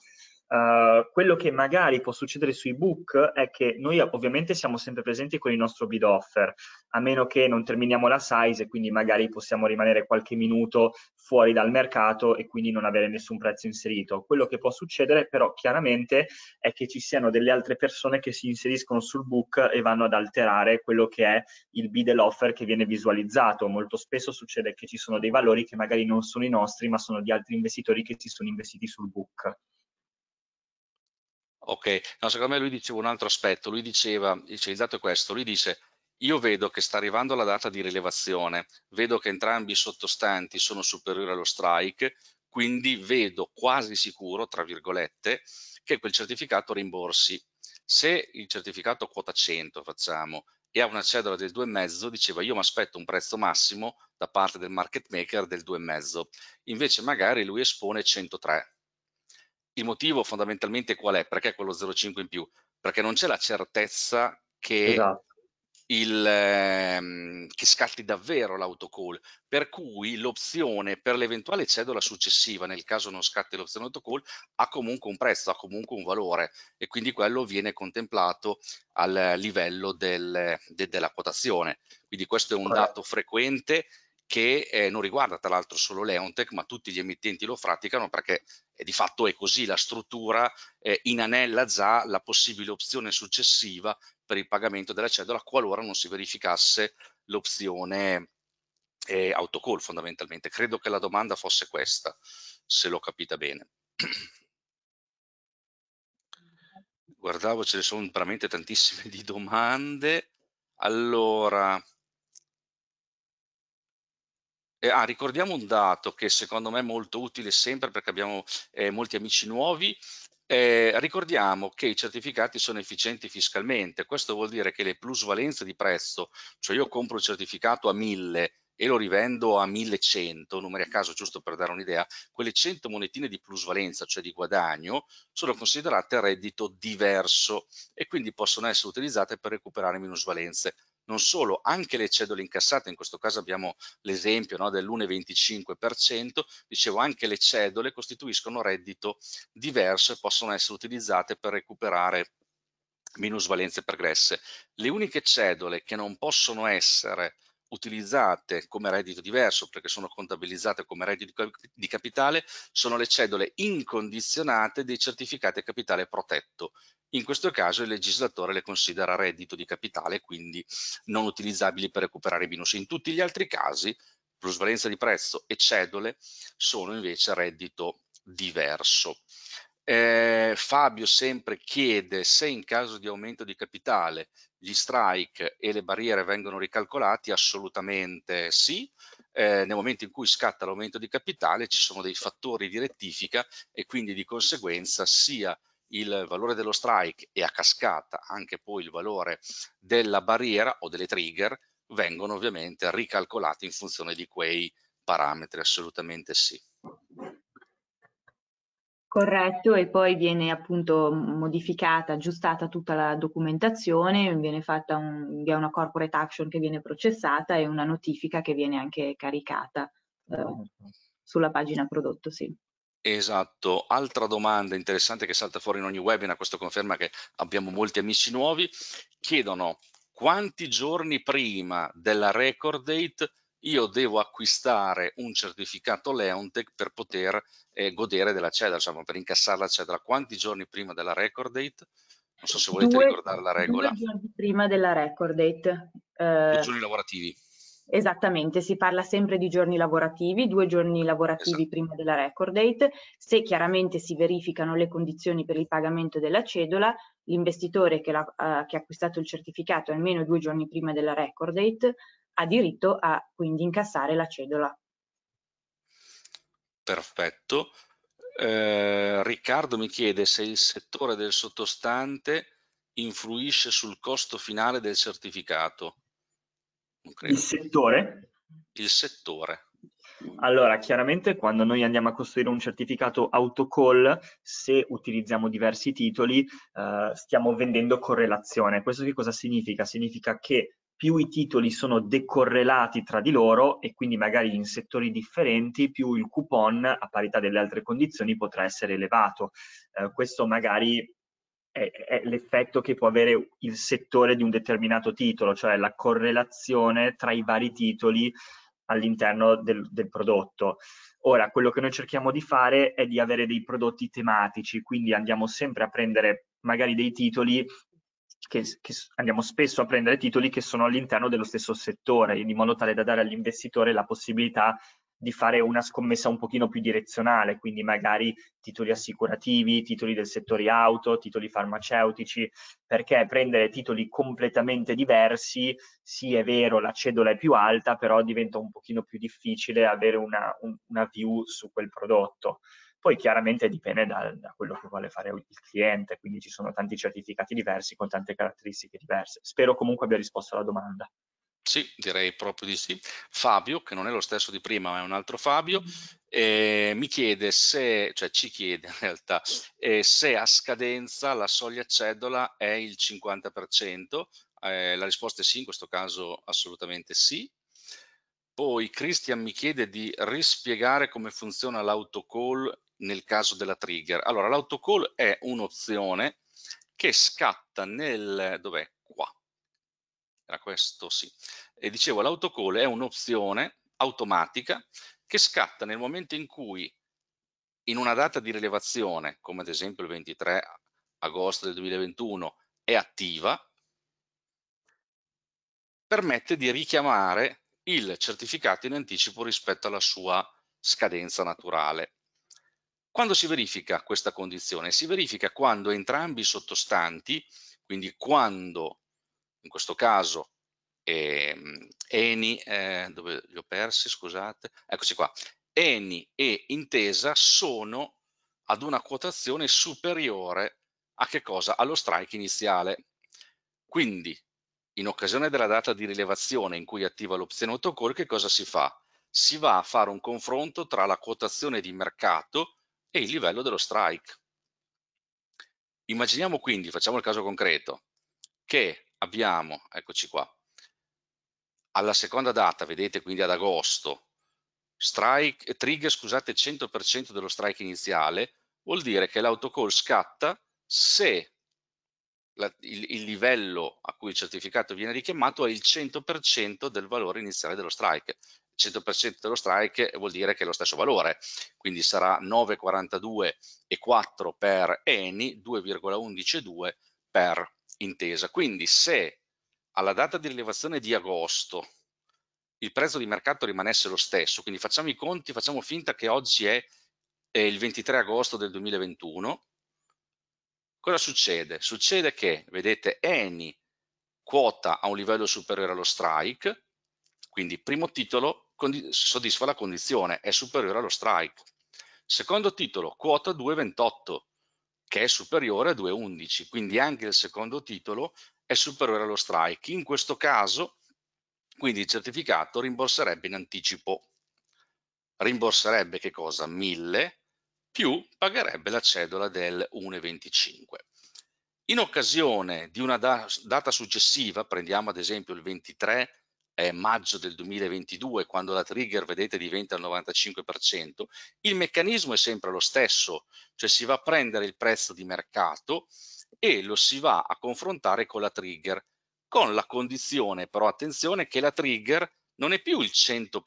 Uh, quello che magari può succedere sui book è che noi ovviamente siamo sempre presenti con il nostro bid offer, a meno che non terminiamo la size e quindi magari possiamo rimanere qualche minuto fuori dal mercato e quindi non avere nessun prezzo inserito. Quello che può succedere però chiaramente è che ci siano delle altre persone che si inseriscono sul book e vanno ad alterare quello che è il bid e l'offer che viene visualizzato. Molto spesso succede che ci sono dei valori che magari non sono i nostri ma sono di altri investitori che si sono investiti sul book. Ok, no, secondo me lui diceva un altro aspetto, lui diceva, dice, il dato è questo, lui dice io vedo che sta arrivando la data di rilevazione, vedo che entrambi i sottostanti sono superiori allo strike, quindi vedo quasi sicuro, tra virgolette, che quel certificato rimborsi. Se il certificato quota 100, facciamo, e ha una cedola del 2,5, diceva io mi aspetto un prezzo massimo da parte del market maker del 2,5, invece magari lui espone 103, il motivo fondamentalmente qual è? Perché quello 0,5 in più? Perché non c'è la certezza che, esatto. il, ehm, che scatti davvero l'autocall, per cui l'opzione per l'eventuale cedola successiva, nel caso non scatti l'opzione autocall, ha comunque un prezzo, ha comunque un valore e quindi quello viene contemplato al livello del, de, della quotazione. Quindi questo è un Correct. dato frequente che eh, non riguarda tra l'altro solo l'Eontech, ma tutti gli emittenti lo praticano perché eh, di fatto è così, la struttura eh, inanella già la possibile opzione successiva per il pagamento della cedola qualora non si verificasse l'opzione eh, autocall fondamentalmente. Credo che la domanda fosse questa, se l'ho capita bene. Guardavo, ce ne sono veramente tantissime di domande. Allora, eh, ah, ricordiamo un dato che secondo me è molto utile sempre perché abbiamo eh, molti amici nuovi. Eh, ricordiamo che i certificati sono efficienti fiscalmente, questo vuol dire che le plusvalenze di prezzo, cioè io compro il certificato a 1000 e lo rivendo a 1100, numeri a caso giusto per dare un'idea, quelle 100 monetine di plusvalenza, cioè di guadagno, sono considerate reddito diverso e quindi possono essere utilizzate per recuperare minusvalenze non solo, anche le cedole incassate, in questo caso abbiamo l'esempio no, dell'1,25%, dicevo anche le cedole costituiscono reddito diverso e possono essere utilizzate per recuperare minusvalenze pregresse. Le uniche cedole che non possono essere utilizzate come reddito diverso perché sono contabilizzate come reddito di capitale sono le cedole incondizionate dei certificati a capitale protetto. In questo caso il legislatore le considera reddito di capitale, quindi non utilizzabili per recuperare minus. In tutti gli altri casi plusvalenza di prezzo e cedole sono invece reddito diverso. Eh, Fabio sempre chiede se in caso di aumento di capitale gli strike e le barriere vengono ricalcolati? Assolutamente sì. Eh, nel momento in cui scatta l'aumento di capitale ci sono dei fattori di rettifica e quindi di conseguenza sia il valore dello strike e a cascata anche poi il valore della barriera o delle trigger vengono ovviamente ricalcolati in funzione di quei parametri, assolutamente sì. Corretto, e poi viene appunto modificata, aggiustata tutta la documentazione, viene fatta un, vi una corporate action che viene processata e una notifica che viene anche caricata eh, esatto. sulla pagina prodotto, sì. Esatto, altra domanda interessante che salta fuori in ogni webinar, questo conferma che abbiamo molti amici nuovi, chiedono quanti giorni prima della record date io devo acquistare un certificato Leontech per poter eh, godere della cedola, insomma, cioè, per incassare la cedola Quanti giorni prima della record date? Non so se volete due, ricordare la regola. Due giorni prima della record date. Eh, due giorni lavorativi. Esattamente, si parla sempre di giorni lavorativi, due giorni lavorativi esatto. prima della record date. Se chiaramente si verificano le condizioni per il pagamento della cedola, l'investitore che, la, eh, che ha acquistato il certificato almeno due giorni prima della record date ha diritto a quindi incassare la cedola. Perfetto. Eh, Riccardo mi chiede se il settore del sottostante influisce sul costo finale del certificato. Il settore? Il settore. Allora, chiaramente quando noi andiamo a costruire un certificato autocall, se utilizziamo diversi titoli, eh, stiamo vendendo correlazione. Questo che cosa significa? Significa che più i titoli sono decorrelati tra di loro e quindi magari in settori differenti, più il coupon a parità delle altre condizioni potrà essere elevato. Eh, questo magari è, è l'effetto che può avere il settore di un determinato titolo, cioè la correlazione tra i vari titoli all'interno del, del prodotto. Ora, quello che noi cerchiamo di fare è di avere dei prodotti tematici, quindi andiamo sempre a prendere magari dei titoli che, che andiamo spesso a prendere titoli che sono all'interno dello stesso settore, in modo tale da dare all'investitore la possibilità di fare una scommessa un pochino più direzionale, quindi magari titoli assicurativi, titoli del settore auto, titoli farmaceutici, perché prendere titoli completamente diversi, sì è vero la cedola è più alta, però diventa un pochino più difficile avere una, un, una view su quel prodotto. Poi chiaramente dipende da, da, quello che vuole fare il cliente, quindi ci sono tanti certificati diversi con tante caratteristiche diverse. Spero comunque abbia risposto alla domanda. Sì, direi proprio di sì. Fabio, che non è lo stesso di prima, ma è un altro Fabio, mm-hmm. eh, mi chiede se, cioè ci chiede in realtà, eh, se a scadenza la soglia cedola è il 50%. Eh, la risposta è sì, in questo caso assolutamente sì. Poi Christian mi chiede di rispiegare come funziona l'autocall nel caso della trigger. Allora, l'autocall è un'opzione che scatta nel... dov'è? Qua. Era questo, sì. E dicevo, l'autocall è un'opzione automatica che scatta nel momento in cui in una data di rilevazione, come ad esempio il 23 agosto del 2021, è attiva, permette di richiamare il certificato in anticipo rispetto alla sua scadenza naturale. Quando si verifica questa condizione? Si verifica quando entrambi i sottostanti, quindi quando in questo caso eh, Eni, eh, dove li ho persi, scusate, eccoci qua, Eni e Intesa sono ad una quotazione superiore a che cosa? Allo strike iniziale. Quindi in occasione della data di rilevazione in cui attiva l'opzione autocall, che cosa si fa? Si va a fare un confronto tra la quotazione di mercato e il livello dello strike. Immaginiamo quindi, facciamo il caso concreto, che abbiamo, eccoci qua, alla seconda data, vedete quindi ad agosto, strike, trigger scusate 100% dello strike iniziale, vuol dire che l'autocall scatta se la, il, il, livello a cui il certificato viene richiamato è il 100% del valore iniziale dello strike. 100% dello strike vuol dire che è lo stesso valore, quindi sarà 9,42,4 per ENI, 2,11,2 per intesa. Quindi se alla data di rilevazione di agosto il prezzo di mercato rimanesse lo stesso, quindi facciamo i conti, facciamo finta che oggi è, è il 23 agosto del 2021, Cosa succede? Succede che, vedete, any quota a un livello superiore allo strike, quindi primo titolo soddisfa la condizione, è superiore allo strike. Secondo titolo, quota 2,28, che è superiore a 2,11, quindi anche il secondo titolo è superiore allo strike. In questo caso, quindi il certificato rimborserebbe in anticipo. Rimborserebbe che cosa? 1000 più pagherebbe la cedola del 1,25. In occasione di una data successiva, prendiamo ad esempio il 23 maggio del 2022, quando la trigger, vedete, diventa il 95%, il meccanismo è sempre lo stesso, cioè si va a prendere il prezzo di mercato e lo si va a confrontare con la trigger, con la condizione, però attenzione, che la trigger non è più il 100%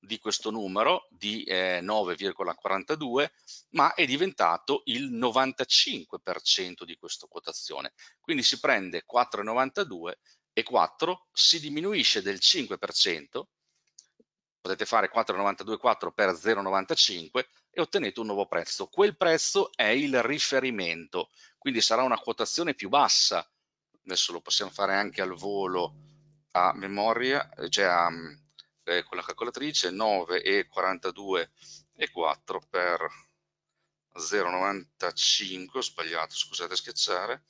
di questo numero di eh, 9,42 ma è diventato il 95% di questa quotazione quindi si prende 4,92 e 4 si diminuisce del 5% potete fare 4,924 per 0,95 e ottenete un nuovo prezzo quel prezzo è il riferimento quindi sarà una quotazione più bassa adesso lo possiamo fare anche al volo a memoria cioè a eh, con la calcolatrice, 9 e 42 e 4 per 0,95, ho sbagliato, scusate schiacciare,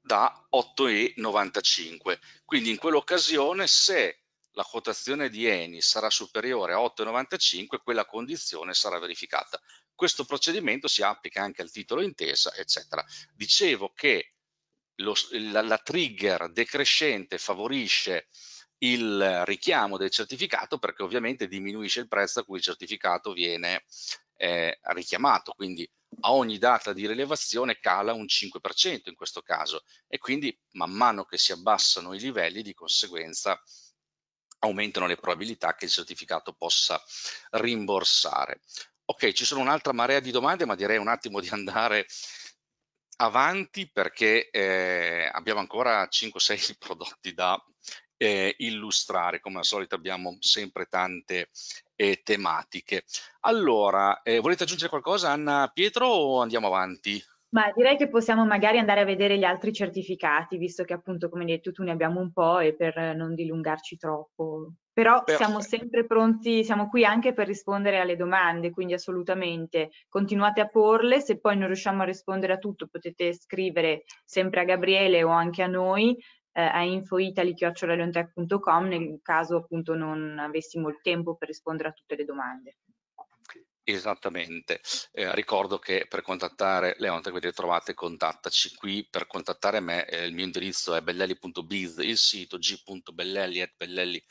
da 8,95. Quindi in quell'occasione se la quotazione di Eni sarà superiore a 8,95, quella condizione sarà verificata. Questo procedimento si applica anche al titolo intesa, eccetera. Dicevo che lo, la, la trigger decrescente favorisce il richiamo del certificato perché ovviamente diminuisce il prezzo a cui il certificato viene eh, richiamato, quindi a ogni data di rilevazione cala un 5% in questo caso e quindi man mano che si abbassano i livelli di conseguenza aumentano le probabilità che il certificato possa rimborsare. Ok, ci sono un'altra marea di domande ma direi un attimo di andare avanti perché eh, abbiamo ancora 5-6 prodotti da eh, illustrare, come al solito abbiamo sempre tante eh, tematiche. Allora, eh, volete aggiungere qualcosa Anna Pietro o andiamo avanti? Ma direi che possiamo magari andare a vedere gli altri certificati, visto che appunto, come hai detto tu, ne abbiamo un po' e per non dilungarci troppo. Però Perfetto. siamo sempre pronti, siamo qui anche per rispondere alle domande, quindi assolutamente continuate a porle, se poi non riusciamo a rispondere a tutto potete scrivere sempre a Gabriele o anche a noi eh, a infoitali.com nel caso appunto non avessimo il tempo per rispondere a tutte le domande. Esattamente, eh, ricordo che per contattare Leonte quindi trovate contattaci qui, per contattare me eh, il mio indirizzo è bellelli.biz, il sito g.bellelli.com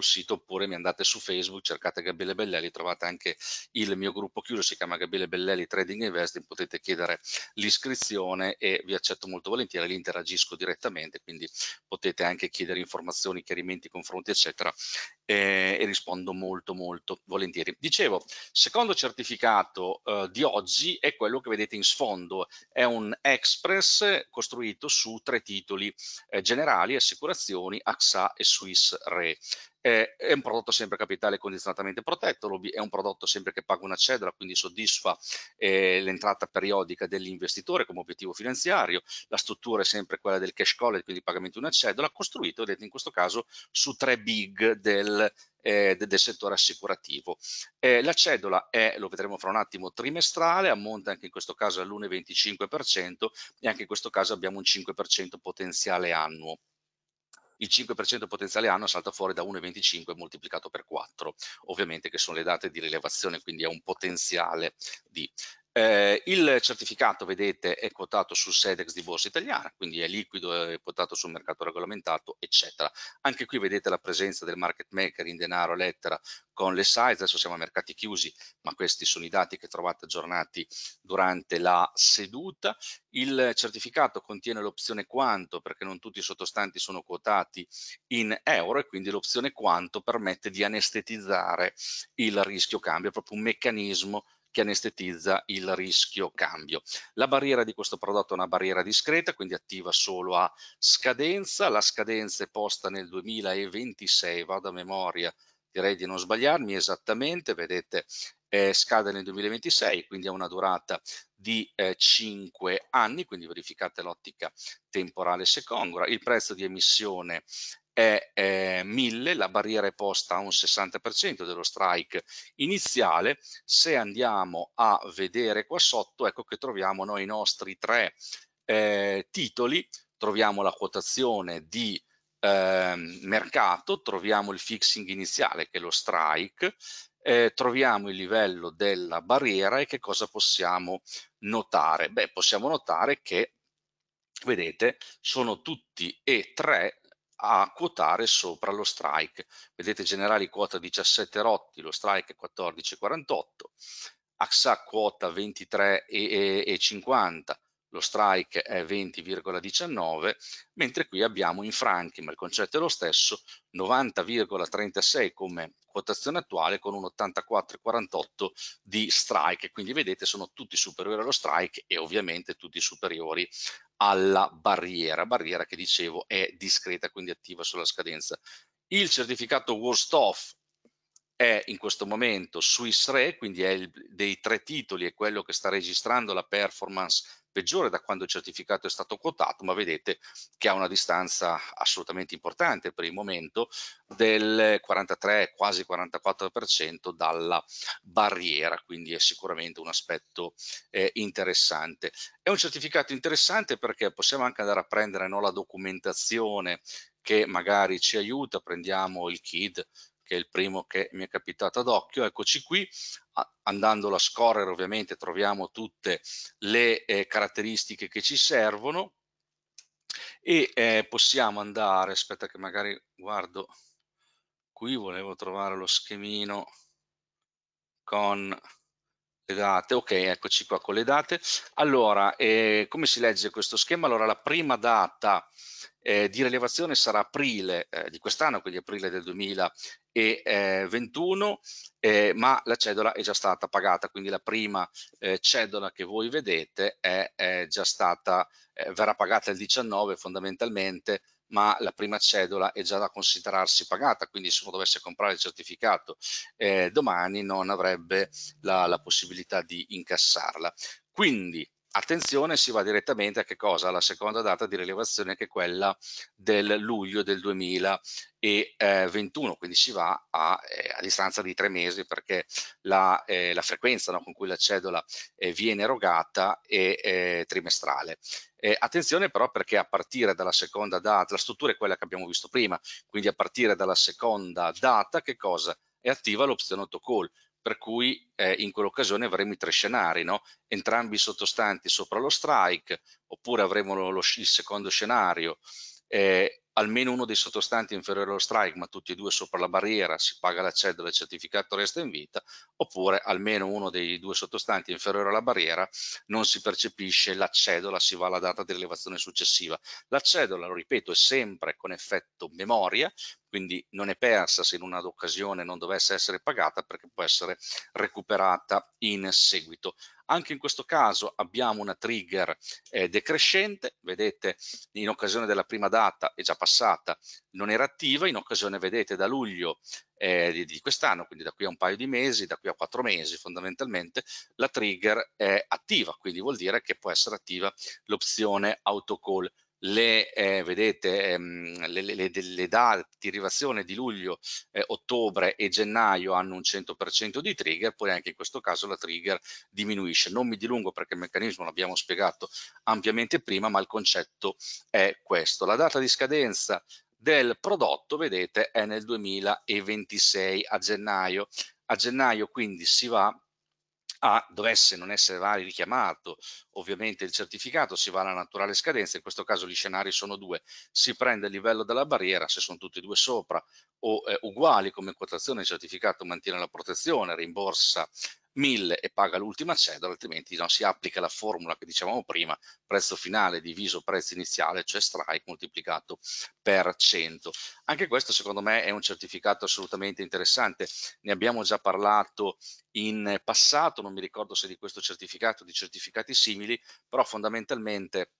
sito oppure mi andate su Facebook, cercate Gabriele Bellelli, trovate anche il mio gruppo chiuso, si chiama Gabriele Bellelli Trading Investing, potete chiedere l'iscrizione e vi accetto molto volentieri, lì interagisco direttamente, quindi potete anche chiedere informazioni, chiarimenti, confronti eccetera eh, e rispondo molto molto volentieri. Dicevo, secondo certificato eh, di oggi è quello che vedete in sfondo, è un Express costruito su tre titoli eh, generali, assicurazioni, AXA e Swiss Re è un prodotto sempre capitale condizionatamente protetto, è un prodotto sempre che paga una cedola, quindi soddisfa eh, l'entrata periodica dell'investitore come obiettivo finanziario, la struttura è sempre quella del cash collect, quindi pagamento di una cedola, costruito, vedete in questo caso, su tre big del, eh, del settore assicurativo. Eh, la cedola è, lo vedremo fra un attimo, trimestrale, ammonta anche in questo caso all'1,25% e anche in questo caso abbiamo un 5% potenziale annuo il 5% potenziale anno salta fuori da 1,25 moltiplicato per 4, ovviamente che sono le date di rilevazione, quindi è un potenziale di eh, il certificato, vedete, è quotato sul SEDEX di Borsa Italiana, quindi è liquido, è quotato sul mercato regolamentato, eccetera. Anche qui vedete la presenza del market maker in denaro lettera con le size, adesso siamo a mercati chiusi, ma questi sono i dati che trovate aggiornati durante la seduta. Il certificato contiene l'opzione quanto, perché non tutti i sottostanti sono quotati in euro, e quindi l'opzione quanto permette di anestetizzare il rischio cambio, è proprio un meccanismo che anestetizza il rischio cambio. La barriera di questo prodotto è una barriera discreta, quindi attiva solo a scadenza. La scadenza è posta nel 2026, vado a memoria, direi di non sbagliarmi esattamente, vedete eh, scade nel 2026, quindi ha una durata di eh, 5 anni, quindi verificate l'ottica temporale se Il prezzo di emissione è eh, 1000, la barriera è posta a un 60% dello strike iniziale. Se andiamo a vedere qua sotto, ecco che troviamo noi i nostri tre eh, titoli, troviamo la quotazione di eh, mercato, troviamo il fixing iniziale che è lo strike, eh, troviamo il livello della barriera e che cosa possiamo notare? Beh, possiamo notare che, vedete, sono tutti e tre a quotare sopra lo strike. Vedete generali quota 17 rotti, lo strike 14,48, AXA quota 23,50, lo strike è 20,19, mentre qui abbiamo in franchi, ma il concetto è lo stesso, 90,36 come quotazione attuale con un 84,48 di strike, quindi vedete sono tutti superiori allo strike e ovviamente tutti superiori alla barriera, barriera che dicevo è discreta, quindi attiva sulla scadenza. Il certificato worst off è in questo momento Swiss Re, quindi è il, dei tre titoli, è quello che sta registrando la performance peggiore da quando il certificato è stato quotato, ma vedete che ha una distanza assolutamente importante per il momento del 43, quasi 44% dalla barriera, quindi è sicuramente un aspetto eh, interessante. È un certificato interessante perché possiamo anche andare a prendere no, la documentazione che magari ci aiuta, prendiamo il KID che è il primo che mi è capitato ad occhio. Eccoci qui, andandolo a scorrere ovviamente troviamo tutte le eh, caratteristiche che ci servono e eh, possiamo andare, aspetta che magari guardo qui, volevo trovare lo schemino con le date, ok, eccoci qua con le date. Allora, eh, come si legge questo schema? Allora, la prima data eh, di rilevazione sarà aprile eh, di quest'anno, quindi aprile del 2021, eh, ma la cedola è già stata pagata, quindi la prima eh, cedola che voi vedete è, è già stata, eh, verrà pagata il 19 fondamentalmente, ma la prima cedola è già da considerarsi pagata, quindi se uno dovesse comprare il certificato eh, domani non avrebbe la, la possibilità di incassarla. Quindi attenzione si va direttamente a che cosa? Alla seconda data di rilevazione che è quella del luglio del 2021, eh, quindi si va a, eh, a distanza di tre mesi perché la, eh, la frequenza no, con cui la cedola eh, viene erogata è eh, trimestrale eh, attenzione però perché a partire dalla seconda data, la struttura è quella che abbiamo visto prima, quindi a partire dalla seconda data che cosa? È attiva l'opzione autocall, per cui eh, in quell'occasione avremo i tre scenari, no? entrambi sottostanti sopra lo strike, oppure avremo lo, lo, il secondo scenario eh, almeno uno dei sottostanti inferiore allo strike, ma tutti e due sopra la barriera, si paga la cedola e il certificato resta in vita, oppure almeno uno dei due sottostanti inferiore alla barriera non si percepisce la cedola, si va alla data di rilevazione successiva. La cedola, lo ripeto, è sempre con effetto memoria, quindi non è persa se in un'occasione non dovesse essere pagata perché può essere recuperata in seguito. Anche in questo caso abbiamo una trigger eh, decrescente, vedete in occasione della prima data è già passata, non era attiva, in occasione vedete da luglio eh, di, di quest'anno, quindi da qui a un paio di mesi, da qui a quattro mesi fondamentalmente, la trigger è attiva, quindi vuol dire che può essere attiva l'opzione autocall le, eh, vedete, ehm, le, le, le, date di arrivazione di luglio, eh, ottobre e gennaio hanno un 100% di trigger, poi anche in questo caso la trigger diminuisce. Non mi dilungo perché il meccanismo l'abbiamo spiegato ampiamente prima, ma il concetto è questo. La data di scadenza del prodotto, vedete, è nel 2026 a gennaio. A gennaio quindi si va a dovesse non essere mai richiamato, ovviamente il certificato si va alla naturale scadenza, in questo caso gli scenari sono due, si prende il livello della barriera, se sono tutti e due sopra o eh, uguali come quotazione, il certificato mantiene la protezione, rimborsa 1000 e paga l'ultima cedola, altrimenti no, si applica la formula che dicevamo prima, prezzo finale diviso prezzo iniziale, cioè strike moltiplicato per 100. Anche questo secondo me è un certificato assolutamente interessante, ne abbiamo già parlato in passato, non mi ricordo se di questo certificato, di certificati simili, però fondamentalmente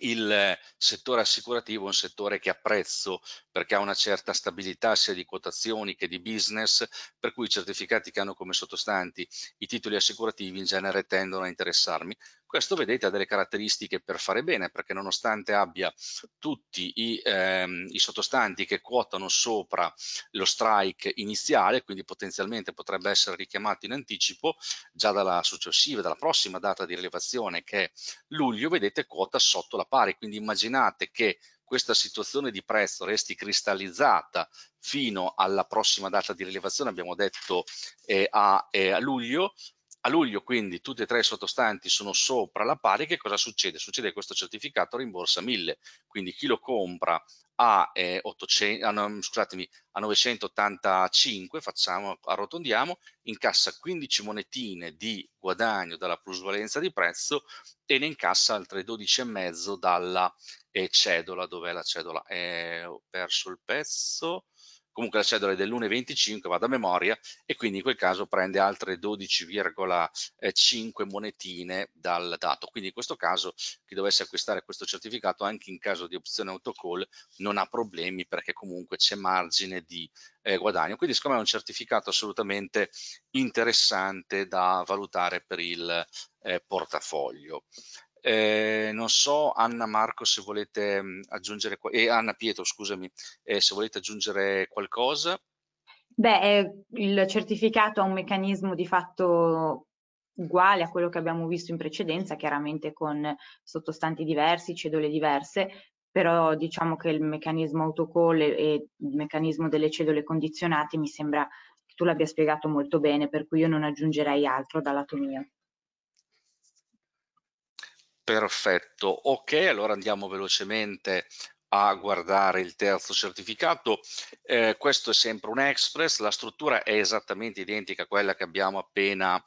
il settore assicurativo è un settore che apprezzo perché ha una certa stabilità sia di quotazioni che di business, per cui i certificati che hanno come sottostanti i titoli assicurativi in genere tendono a interessarmi, questo vedete ha delle caratteristiche per fare bene perché nonostante abbia tutti i, ehm, i sottostanti che quotano sopra lo strike iniziale, quindi potenzialmente potrebbe essere richiamato in anticipo già dalla successiva, dalla prossima data di rilevazione che è luglio, vedete quota sotto la pari, quindi immaginate che questa situazione di prezzo resti cristallizzata fino alla prossima data di rilevazione, abbiamo detto eh, a, eh, a, luglio, a luglio quindi tutti e tre i sottostanti sono sopra la pari, che cosa succede? Succede che questo certificato rimborsa 1000, quindi chi lo compra a, eh, 800, a, ah, scusatemi, a 985, facciamo, arrotondiamo, incassa 15 monetine di guadagno dalla plusvalenza di prezzo e ne incassa altre 12,5 dalla eh, cedola, dov'è la cedola? Eh, ho perso il pezzo, comunque la cedola è dell'1,25, va da memoria, e quindi in quel caso prende altre 12,5 monetine dal dato. Quindi in questo caso chi dovesse acquistare questo certificato anche in caso di opzione autocall non ha problemi perché comunque c'è margine di eh, guadagno. Quindi secondo me è un certificato assolutamente interessante da valutare per il eh, portafoglio. Eh, non so, Anna Marco, se volete mhmm, aggiungere, e eh, Anna Pietro, scusami, eh, se volete aggiungere qualcosa. Beh, il certificato ha un meccanismo di fatto uguale a quello che abbiamo visto in precedenza, chiaramente con sottostanti diversi, cedole diverse, però diciamo che il meccanismo autocall e il meccanismo delle cedole condizionate mi sembra che tu l'abbia spiegato molto bene, per cui io non aggiungerei altro dal lato mio. Perfetto, ok, allora andiamo velocemente a guardare il terzo certificato. Eh, questo è sempre un Express, la struttura è esattamente identica a quella che abbiamo appena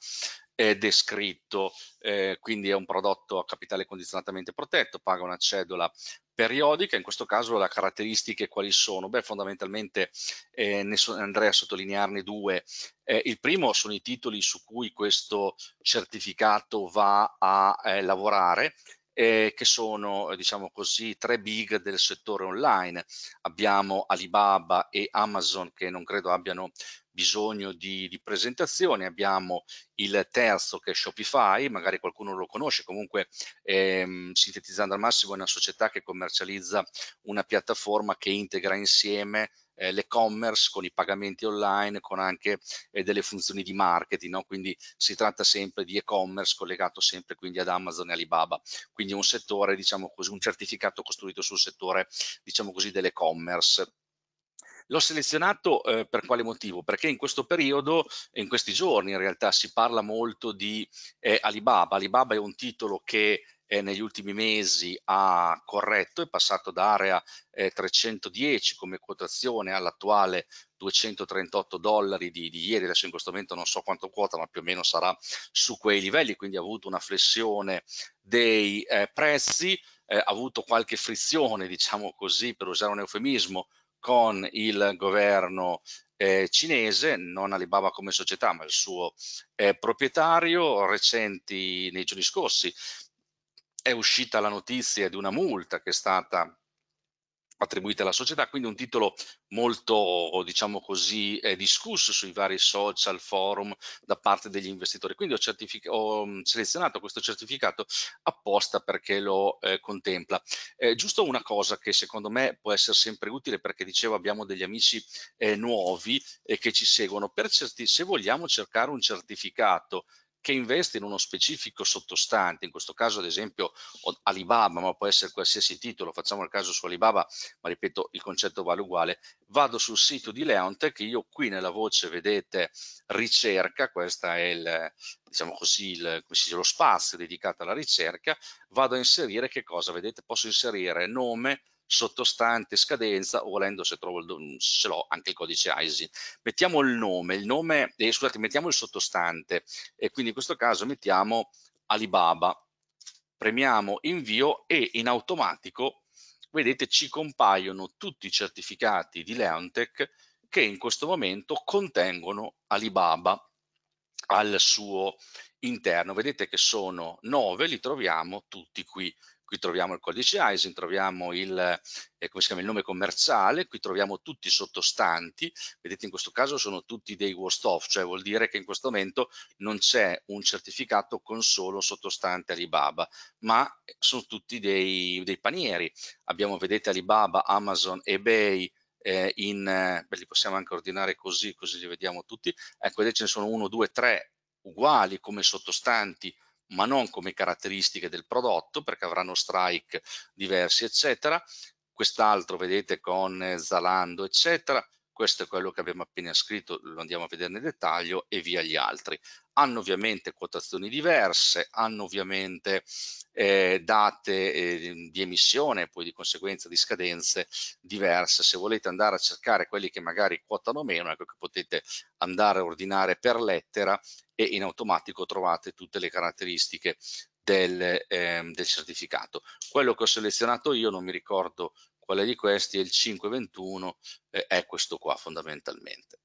è descritto, eh, quindi è un prodotto a capitale condizionatamente protetto, paga una cedola periodica, in questo caso le caratteristiche quali sono? Beh, fondamentalmente eh, ne so, andrei a sottolinearne due. Eh, il primo sono i titoli su cui questo certificato va a eh, lavorare, eh, che sono, diciamo così, tre big del settore online. Abbiamo Alibaba e Amazon che non credo abbiano bisogno di, di presentazioni, abbiamo il terzo che è Shopify, magari qualcuno lo conosce, comunque ehm, sintetizzando al massimo è una società che commercializza una piattaforma che integra insieme eh, l'e-commerce, con i pagamenti online, con anche eh, delle funzioni di marketing, no? quindi si tratta sempre di e-commerce collegato sempre quindi ad Amazon e Alibaba, quindi un settore, diciamo così, un certificato costruito sul settore, diciamo così, dell'e-commerce. L'ho selezionato eh, per quale motivo? Perché in questo periodo, in questi giorni in realtà, si parla molto di eh, Alibaba. Alibaba è un titolo che eh, negli ultimi mesi ha corretto, è passato da area eh, 310 come quotazione all'attuale 238 dollari di, di, ieri, adesso in questo momento non so quanto quota, ma più o meno sarà su quei livelli, quindi ha avuto una flessione dei eh, prezzi, eh, ha avuto qualche frizione, diciamo così, per usare un eufemismo, con il governo eh, cinese, non Alibaba come società ma il suo eh, proprietario, recenti nei giorni scorsi è uscita la notizia di una multa che è stata attribuita alla società, quindi un titolo molto, diciamo così, eh, discusso sui vari social, forum da parte degli investitori. Quindi ho, ho mm, selezionato questo certificato apposta perché lo eh, contempla. Eh, giusto una cosa che secondo me può essere sempre utile perché dicevo abbiamo degli amici eh, nuovi che ci seguono. Per certi, se vogliamo cercare un certificato che investe in uno specifico sottostante, in questo caso ad esempio Alibaba, ma può essere qualsiasi titolo, facciamo il caso su Alibaba, ma ripeto il concetto vale uguale, vado sul sito di Leontech, io qui nella voce vedete ricerca, questo è il, diciamo così, il, dice, lo spazio dedicato alla ricerca, vado a inserire che cosa? Vedete posso inserire nome, sottostante scadenza o volendo se trovo il, ce l'ho anche il codice ISI. Mettiamo il nome, il nome eh, scusate, mettiamo il sottostante e quindi in questo caso mettiamo Alibaba. Premiamo invio e in automatico vedete ci compaiono tutti i certificati di Leontech che in questo momento contengono Alibaba al suo interno. Vedete che sono 9, li troviamo tutti qui qui troviamo il codice ISIN, troviamo il, eh, chiama, il, nome commerciale, qui troviamo tutti i sottostanti, vedete in questo caso sono tutti dei worst off, cioè vuol dire che in questo momento non c'è un certificato con solo sottostante Alibaba, ma sono tutti dei, dei panieri. Abbiamo, vedete, Alibaba, Amazon, eBay, eh, in, eh, beh, li possiamo anche ordinare così, così li vediamo tutti. Ecco, vedete ce ne sono uno, due, tre uguali come sottostanti ma non come caratteristiche del prodotto perché avranno strike diversi eccetera quest'altro vedete con eh, Zalando eccetera questo è quello che abbiamo appena scritto, lo andiamo a vedere nel dettaglio e via gli altri. Hanno ovviamente quotazioni diverse, hanno ovviamente eh, date eh, di emissione e poi di conseguenza di scadenze diverse. Se volete andare a cercare quelli che magari quotano meno, ecco che potete andare a ordinare per lettera e in automatico trovate tutte le caratteristiche del, ehm, del certificato. Quello che ho selezionato io non mi ricordo quale di questi è il 521, eh, è questo qua fondamentalmente.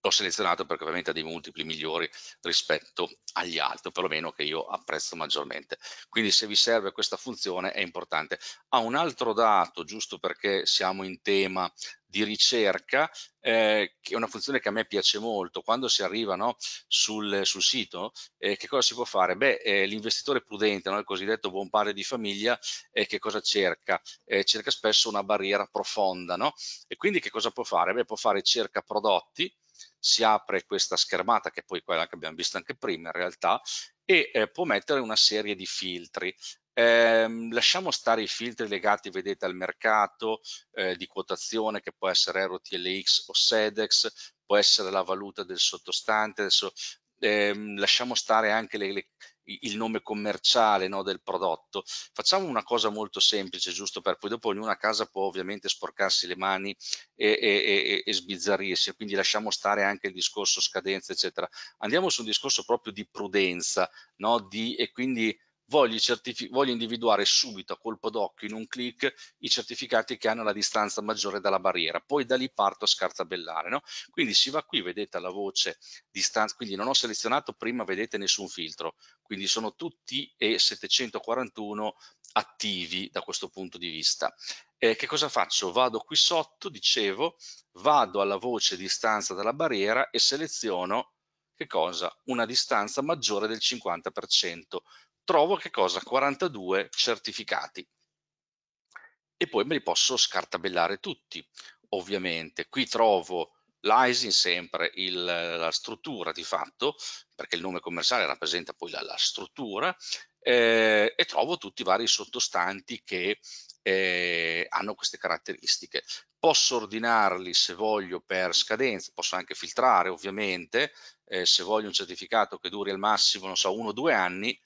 L'ho selezionato perché ovviamente ha dei multipli migliori rispetto agli altri, o perlomeno che io apprezzo maggiormente. Quindi se vi serve questa funzione è importante. Ha ah, un altro dato, giusto perché siamo in tema di ricerca, eh, che è una funzione che a me piace molto, quando si arriva no, sul, sul, sito, eh, che cosa si può fare? Beh, eh, l'investitore prudente, no, il cosiddetto buon padre di famiglia, eh, che cosa cerca? Eh, cerca spesso una barriera profonda, no? E quindi che cosa può fare? Beh, può fare cerca prodotti, si apre questa schermata che poi quella che abbiamo visto anche prima in realtà e eh, può mettere una serie di filtri eh, lasciamo stare i filtri legati, vedete, al mercato eh, di quotazione che può essere RTLX o SEDEX, può essere la valuta del sottostante, adesso eh, lasciamo stare anche le, le, il nome commerciale no, del prodotto. Facciamo una cosa molto semplice, giusto per poi dopo ognuna casa può ovviamente sporcarsi le mani e, e, e, e sbizzarrirsi, quindi lasciamo stare anche il discorso scadenza, eccetera. Andiamo su un discorso proprio di prudenza no, di, e quindi voglio, voglio individuare subito a colpo d'occhio in un clic i certificati che hanno la distanza maggiore dalla barriera, poi da lì parto a scartabellare. No? Quindi si va qui, vedete alla voce distanza, quindi non ho selezionato prima, vedete nessun filtro, quindi sono tutti e 741 attivi da questo punto di vista. Eh, che cosa faccio? Vado qui sotto, dicevo, vado alla voce distanza dalla barriera e seleziono che cosa? Una distanza maggiore del 50% trovo che cosa? 42 certificati e poi me li posso scartabellare tutti ovviamente qui trovo l'ISIN sempre il, la struttura di fatto perché il nome commerciale rappresenta poi la, la struttura eh, e trovo tutti i vari sottostanti che eh, hanno queste caratteristiche posso ordinarli se voglio per scadenza posso anche filtrare ovviamente eh, se voglio un certificato che duri al massimo non so uno o due anni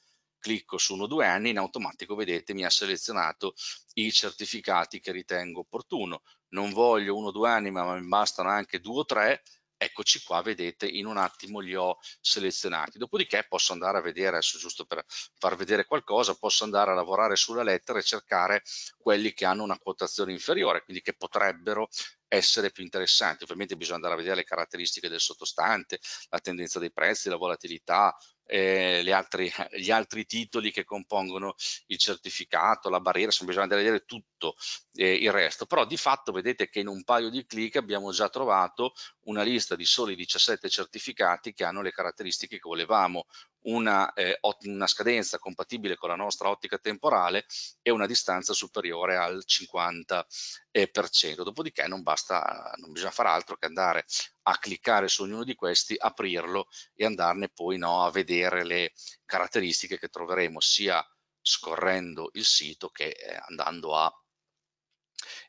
clicco su uno o due anni, in automatico vedete mi ha selezionato i certificati che ritengo opportuno. Non voglio uno o due anni, ma mi bastano anche due o tre, eccoci qua, vedete, in un attimo li ho selezionati. Dopodiché posso andare a vedere, adesso giusto per far vedere qualcosa, posso andare a lavorare sulla lettera e cercare quelli che hanno una quotazione inferiore, quindi che potrebbero essere più interessanti. Ovviamente bisogna andare a vedere le caratteristiche del sottostante, la tendenza dei prezzi, la volatilità, eh, altri, gli altri titoli che compongono il certificato, la barriera, insomma bisogna andare a vedere tutto eh, il resto, però di fatto vedete che in un paio di clic abbiamo già trovato una lista di soli 17 certificati che hanno le caratteristiche che volevamo, una, eh, una scadenza compatibile con la nostra ottica temporale e una distanza superiore al 50%, eh, dopodiché non basta, non bisogna fare altro che andare a cliccare su ognuno di questi, aprirlo e andarne poi no, a vedere vedere le caratteristiche che troveremo sia scorrendo il sito che eh, andando a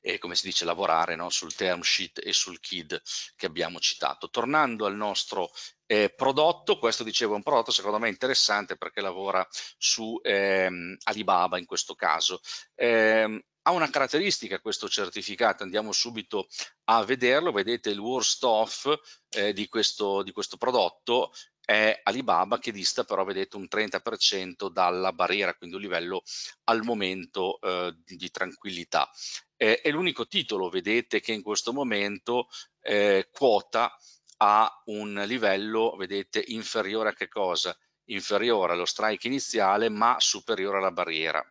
e eh, come si dice lavorare no? sul term sheet e sul KID che abbiamo citato. Tornando al nostro eh, prodotto, questo dicevo è un prodotto secondo me interessante perché lavora su ehm, Alibaba in questo caso. Eh, ha una caratteristica questo certificato, andiamo subito a vederlo, vedete il worst off eh, di, questo, di questo prodotto è Alibaba che dista però vedete un 30% dalla barriera, quindi un livello al momento eh, di, tranquillità. Eh, è l'unico titolo, vedete, che in questo momento eh, quota a un livello, vedete, inferiore a che cosa? Inferiore allo strike iniziale ma superiore alla barriera.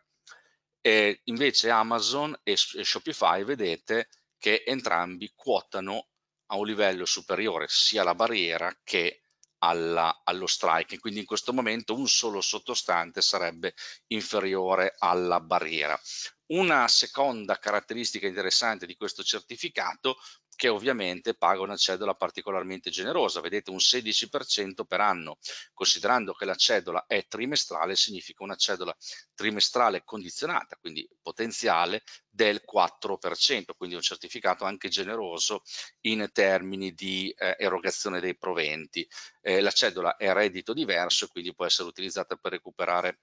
E invece Amazon e, Shopify vedete che entrambi quotano a un livello superiore sia alla barriera che alla, allo strike. Quindi in questo momento un solo sottostante sarebbe inferiore alla barriera. Una seconda caratteristica interessante di questo certificato che ovviamente paga una cedola particolarmente generosa, vedete un 16% per anno, considerando che la cedola è trimestrale, significa una cedola trimestrale condizionata, quindi potenziale del 4%, quindi un certificato anche generoso in termini di eh, erogazione dei proventi. Eh, la cedola è reddito diverso, quindi può essere utilizzata per recuperare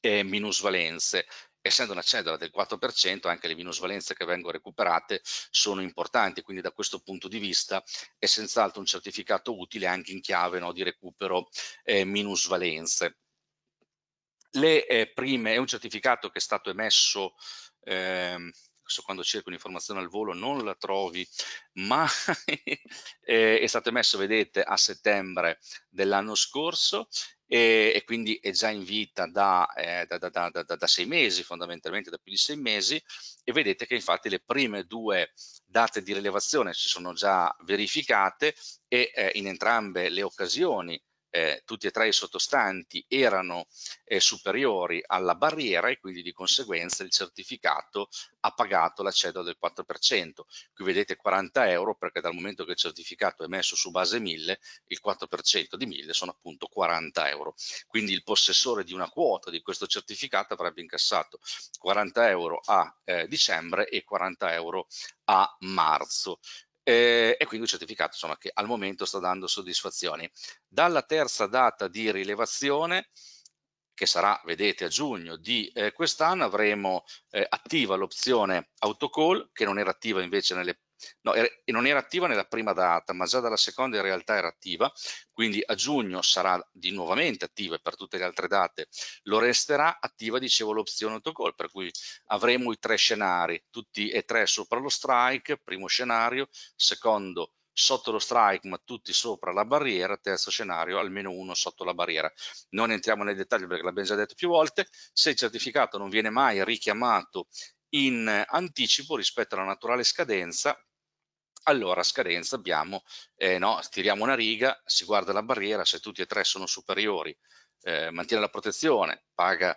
eh, minusvalenze essendo una cedola del 4%, anche le minusvalenze che vengono recuperate sono importanti, quindi da questo punto di vista è senz'altro un certificato utile anche in chiave no, di recupero eh, minusvalenze. Le eh, prime, è un certificato che è stato emesso ehm, quando cerco un'informazione al volo non la trovi, ma eh, è stato emesso, vedete, a settembre dell'anno scorso e, e quindi è già in vita da, eh, da, da, da, sei mesi, fondamentalmente da più di sei mesi, e vedete che infatti le prime due date di rilevazione si sono già verificate e eh, in entrambe le occasioni eh, tutti e tre i sottostanti erano eh, superiori alla barriera e quindi di conseguenza il certificato ha pagato la cedola del 4%. Qui vedete 40 euro perché dal momento che il certificato è messo su base 1000, il 4% di 1000 sono appunto 40 euro. Quindi il possessore di una quota di questo certificato avrebbe incassato 40 euro a eh, dicembre e 40 euro a marzo eh, e quindi un certificato insomma, che al momento sta dando soddisfazioni. Dalla terza data di rilevazione, che sarà, vedete, a giugno di eh, quest'anno, avremo eh, attiva l'opzione autocall, che non era attiva invece nelle no, era, non era attiva nella prima data, ma già dalla seconda in realtà era attiva, quindi a giugno sarà di nuovamente attiva per tutte le altre date, lo resterà attiva, dicevo, l'opzione autocall, per cui avremo i tre scenari, tutti e tre sopra lo strike, primo scenario, secondo sotto lo strike ma tutti sopra la barriera, terzo scenario almeno uno sotto la barriera. Non entriamo nei dettagli perché l'abbiamo già detto più volte, se il certificato non viene mai richiamato in anticipo rispetto alla naturale scadenza allora a scadenza abbiamo, eh, no, tiriamo una riga, si guarda la barriera, se tutti e tre sono superiori, eh, mantiene la protezione, paga,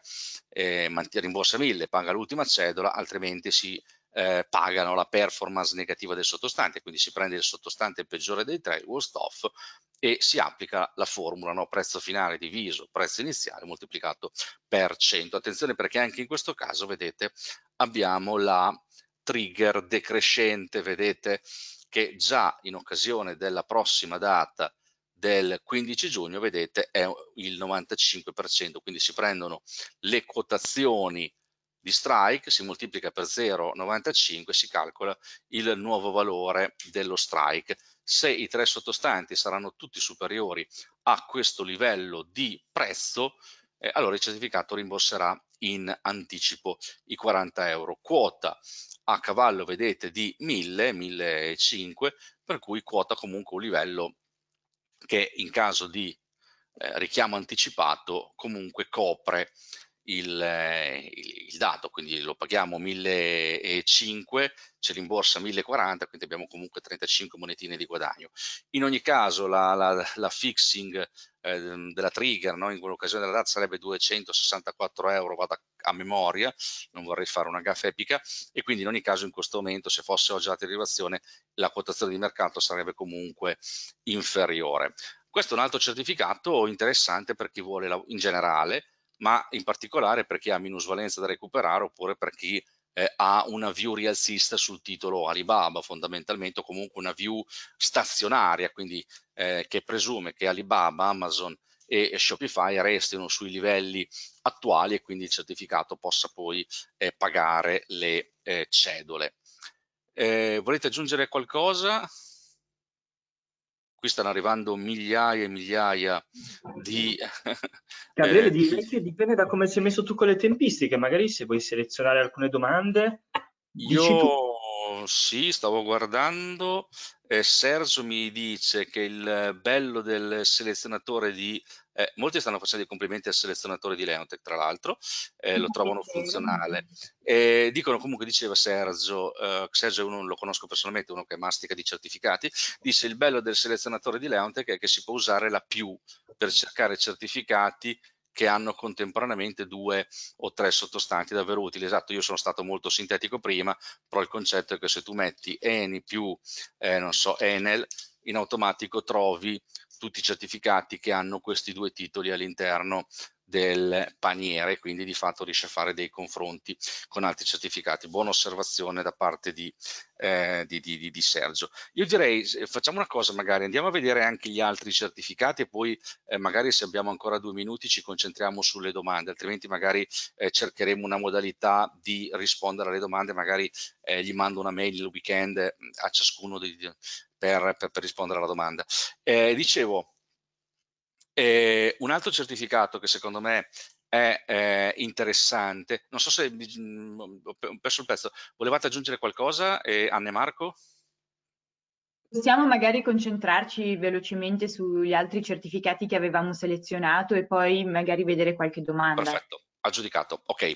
eh, rimborsa 1000, paga l'ultima cedola, altrimenti si eh, pagano la performance negativa del sottostante, quindi si prende il sottostante peggiore dei tre, worst off, e si applica la formula no? prezzo finale diviso prezzo iniziale moltiplicato per 100. Attenzione perché anche in questo caso, vedete, abbiamo la trigger decrescente, vedete, che già in occasione della prossima data del 15 giugno, vedete, è il 95%, quindi si prendono le quotazioni di strike, si moltiplica per 0,95, si calcola il nuovo valore dello strike. Se i tre sottostanti saranno tutti superiori a questo livello di prezzo, eh, allora il certificato rimborserà in anticipo i 40 euro. Quota a cavallo, vedete, di 1000, 1005, per cui quota comunque un livello che in caso di eh, richiamo anticipato comunque copre il, eh, il, il dato, quindi lo paghiamo 1.500, ci rimborsa 1.040, quindi abbiamo comunque 35 monetine di guadagno. In ogni caso la, la, la fixing eh, della trigger no? in quell'occasione della data sarebbe 264 euro, vado a, a memoria, non vorrei fare una gaffa epica, e quindi in ogni caso in questo momento se fosse oggi la derivazione la quotazione di mercato sarebbe comunque inferiore. Questo è un altro certificato interessante per chi vuole in generale ma in particolare per chi ha minusvalenza da recuperare oppure per chi eh, ha una view rialzista sul titolo Alibaba fondamentalmente o comunque una view stazionaria, quindi eh, che presume che Alibaba, Amazon e, Shopify restino sui livelli attuali e quindi il certificato possa poi eh, pagare le eh, cedole. Eh, volete aggiungere qualcosa? qui stanno arrivando migliaia e migliaia di... Gabriele, eh, dipende da come sei messo tu con le tempistiche, magari se vuoi selezionare alcune domande. Io sì, stavo guardando, eh, Sergio mi dice che il bello del selezionatore di... Eh, molti stanno facendo i complimenti al selezionatore di Leontech, tra l'altro, eh, lo trovano funzionale. E dicono comunque, diceva Sergio, eh, Sergio uno, lo conosco personalmente, uno che mastica di certificati, dice il bello del selezionatore di Leontech è che si può usare la più per cercare certificati che hanno contemporaneamente due o tre sottostanti davvero utili. Esatto, io sono stato molto sintetico prima, però il concetto è che se tu metti Eni più, eh, non so, Enel, in automatico trovi tutti i certificati che hanno questi due titoli all'interno del paniere, quindi di fatto riesce a fare dei confronti con altri certificati. Buona osservazione da parte di, eh, di, di, di Sergio. Io direi, facciamo una cosa magari, andiamo a vedere anche gli altri certificati e poi eh, magari se abbiamo ancora due minuti ci concentriamo sulle domande, altrimenti magari eh, cercheremo una modalità di rispondere alle domande, magari eh, gli mando una mail il weekend mm, a ciascuno per, per, per rispondere alla domanda. Eh, dicevo, eh, un altro certificato che secondo me è eh, interessante, non so se mm, ho perso il pezzo, volevate aggiungere qualcosa, eh, Anne Marco? Possiamo magari concentrarci velocemente sugli altri certificati che avevamo selezionato e poi magari vedere qualche domanda. Perfetto aggiudicato. Ok,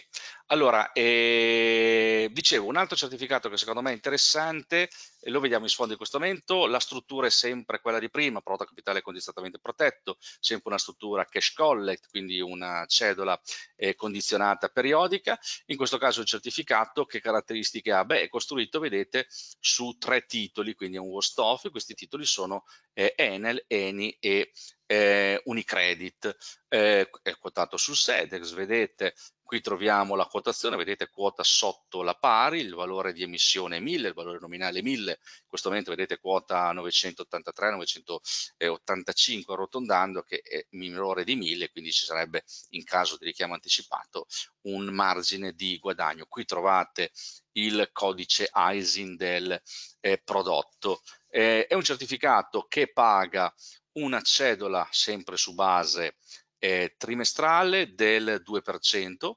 allora eh, dicevo un altro certificato che secondo me è interessante, lo vediamo in sfondo in questo momento, la struttura è sempre quella di prima, prodotto capitale condizionatamente protetto, sempre una struttura cash collect, quindi una cedola eh, condizionata periodica, in questo caso il certificato che caratteristiche ha? Beh, è costruito, vedete, su tre titoli, quindi è un worst off, questi titoli sono eh, Enel, Eni e eh, Unicredit eh, è quotato su SEDEX, vedete qui troviamo la quotazione, vedete quota sotto la pari, il valore di emissione è 1000, il valore nominale è 1000, in questo momento vedete quota 983, 985 arrotondando che è minore di 1000, quindi ci sarebbe in caso di richiamo anticipato un margine di guadagno. Qui trovate il codice ISIN del eh, prodotto. Eh, è un certificato che paga una cedola sempre su base eh, trimestrale del 2%,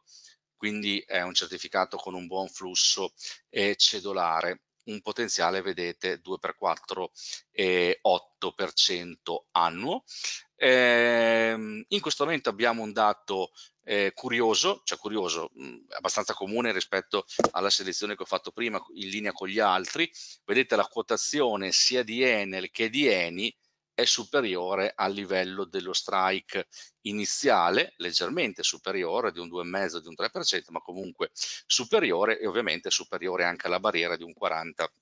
quindi è un certificato con un buon flusso eh, cedolare, un potenziale vedete 2x4 eh, 8% annuo. Ehm, in questo momento abbiamo un dato eh, curioso, cioè curioso, mh, mm, abbastanza comune rispetto alla selezione che ho fatto prima in linea con gli altri, vedete la quotazione sia di Enel che di Eni è superiore al livello dello strike iniziale, leggermente superiore di un 2,5 di un 3%, ma comunque superiore e ovviamente superiore anche alla barriera di un 40%.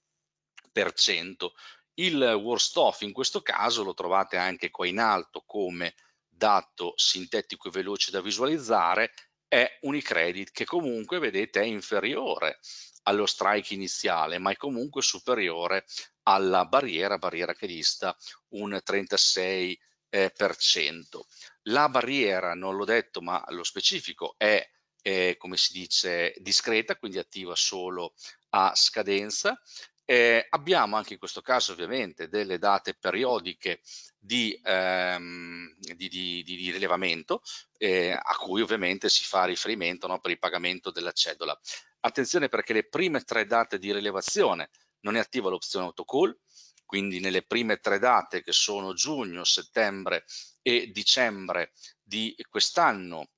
Il worst off in questo caso lo trovate anche qua in alto come dato sintetico e veloce da visualizzare, è Unicredit che comunque vedete è inferiore allo strike iniziale, ma è comunque superiore alla barriera, barriera che dista un 36%. Eh, per cento. La barriera, non l'ho detto, ma lo specifico è, eh, come si dice, discreta, quindi attiva solo a scadenza. Eh, abbiamo anche in questo caso ovviamente delle date periodiche di, ehm, di, di, di rilevamento eh, a cui ovviamente si fa riferimento no, per il pagamento della cedola. Attenzione perché le prime tre date di rilevazione non è attiva l'opzione autocall, quindi nelle prime tre date che sono giugno, settembre e dicembre di quest'anno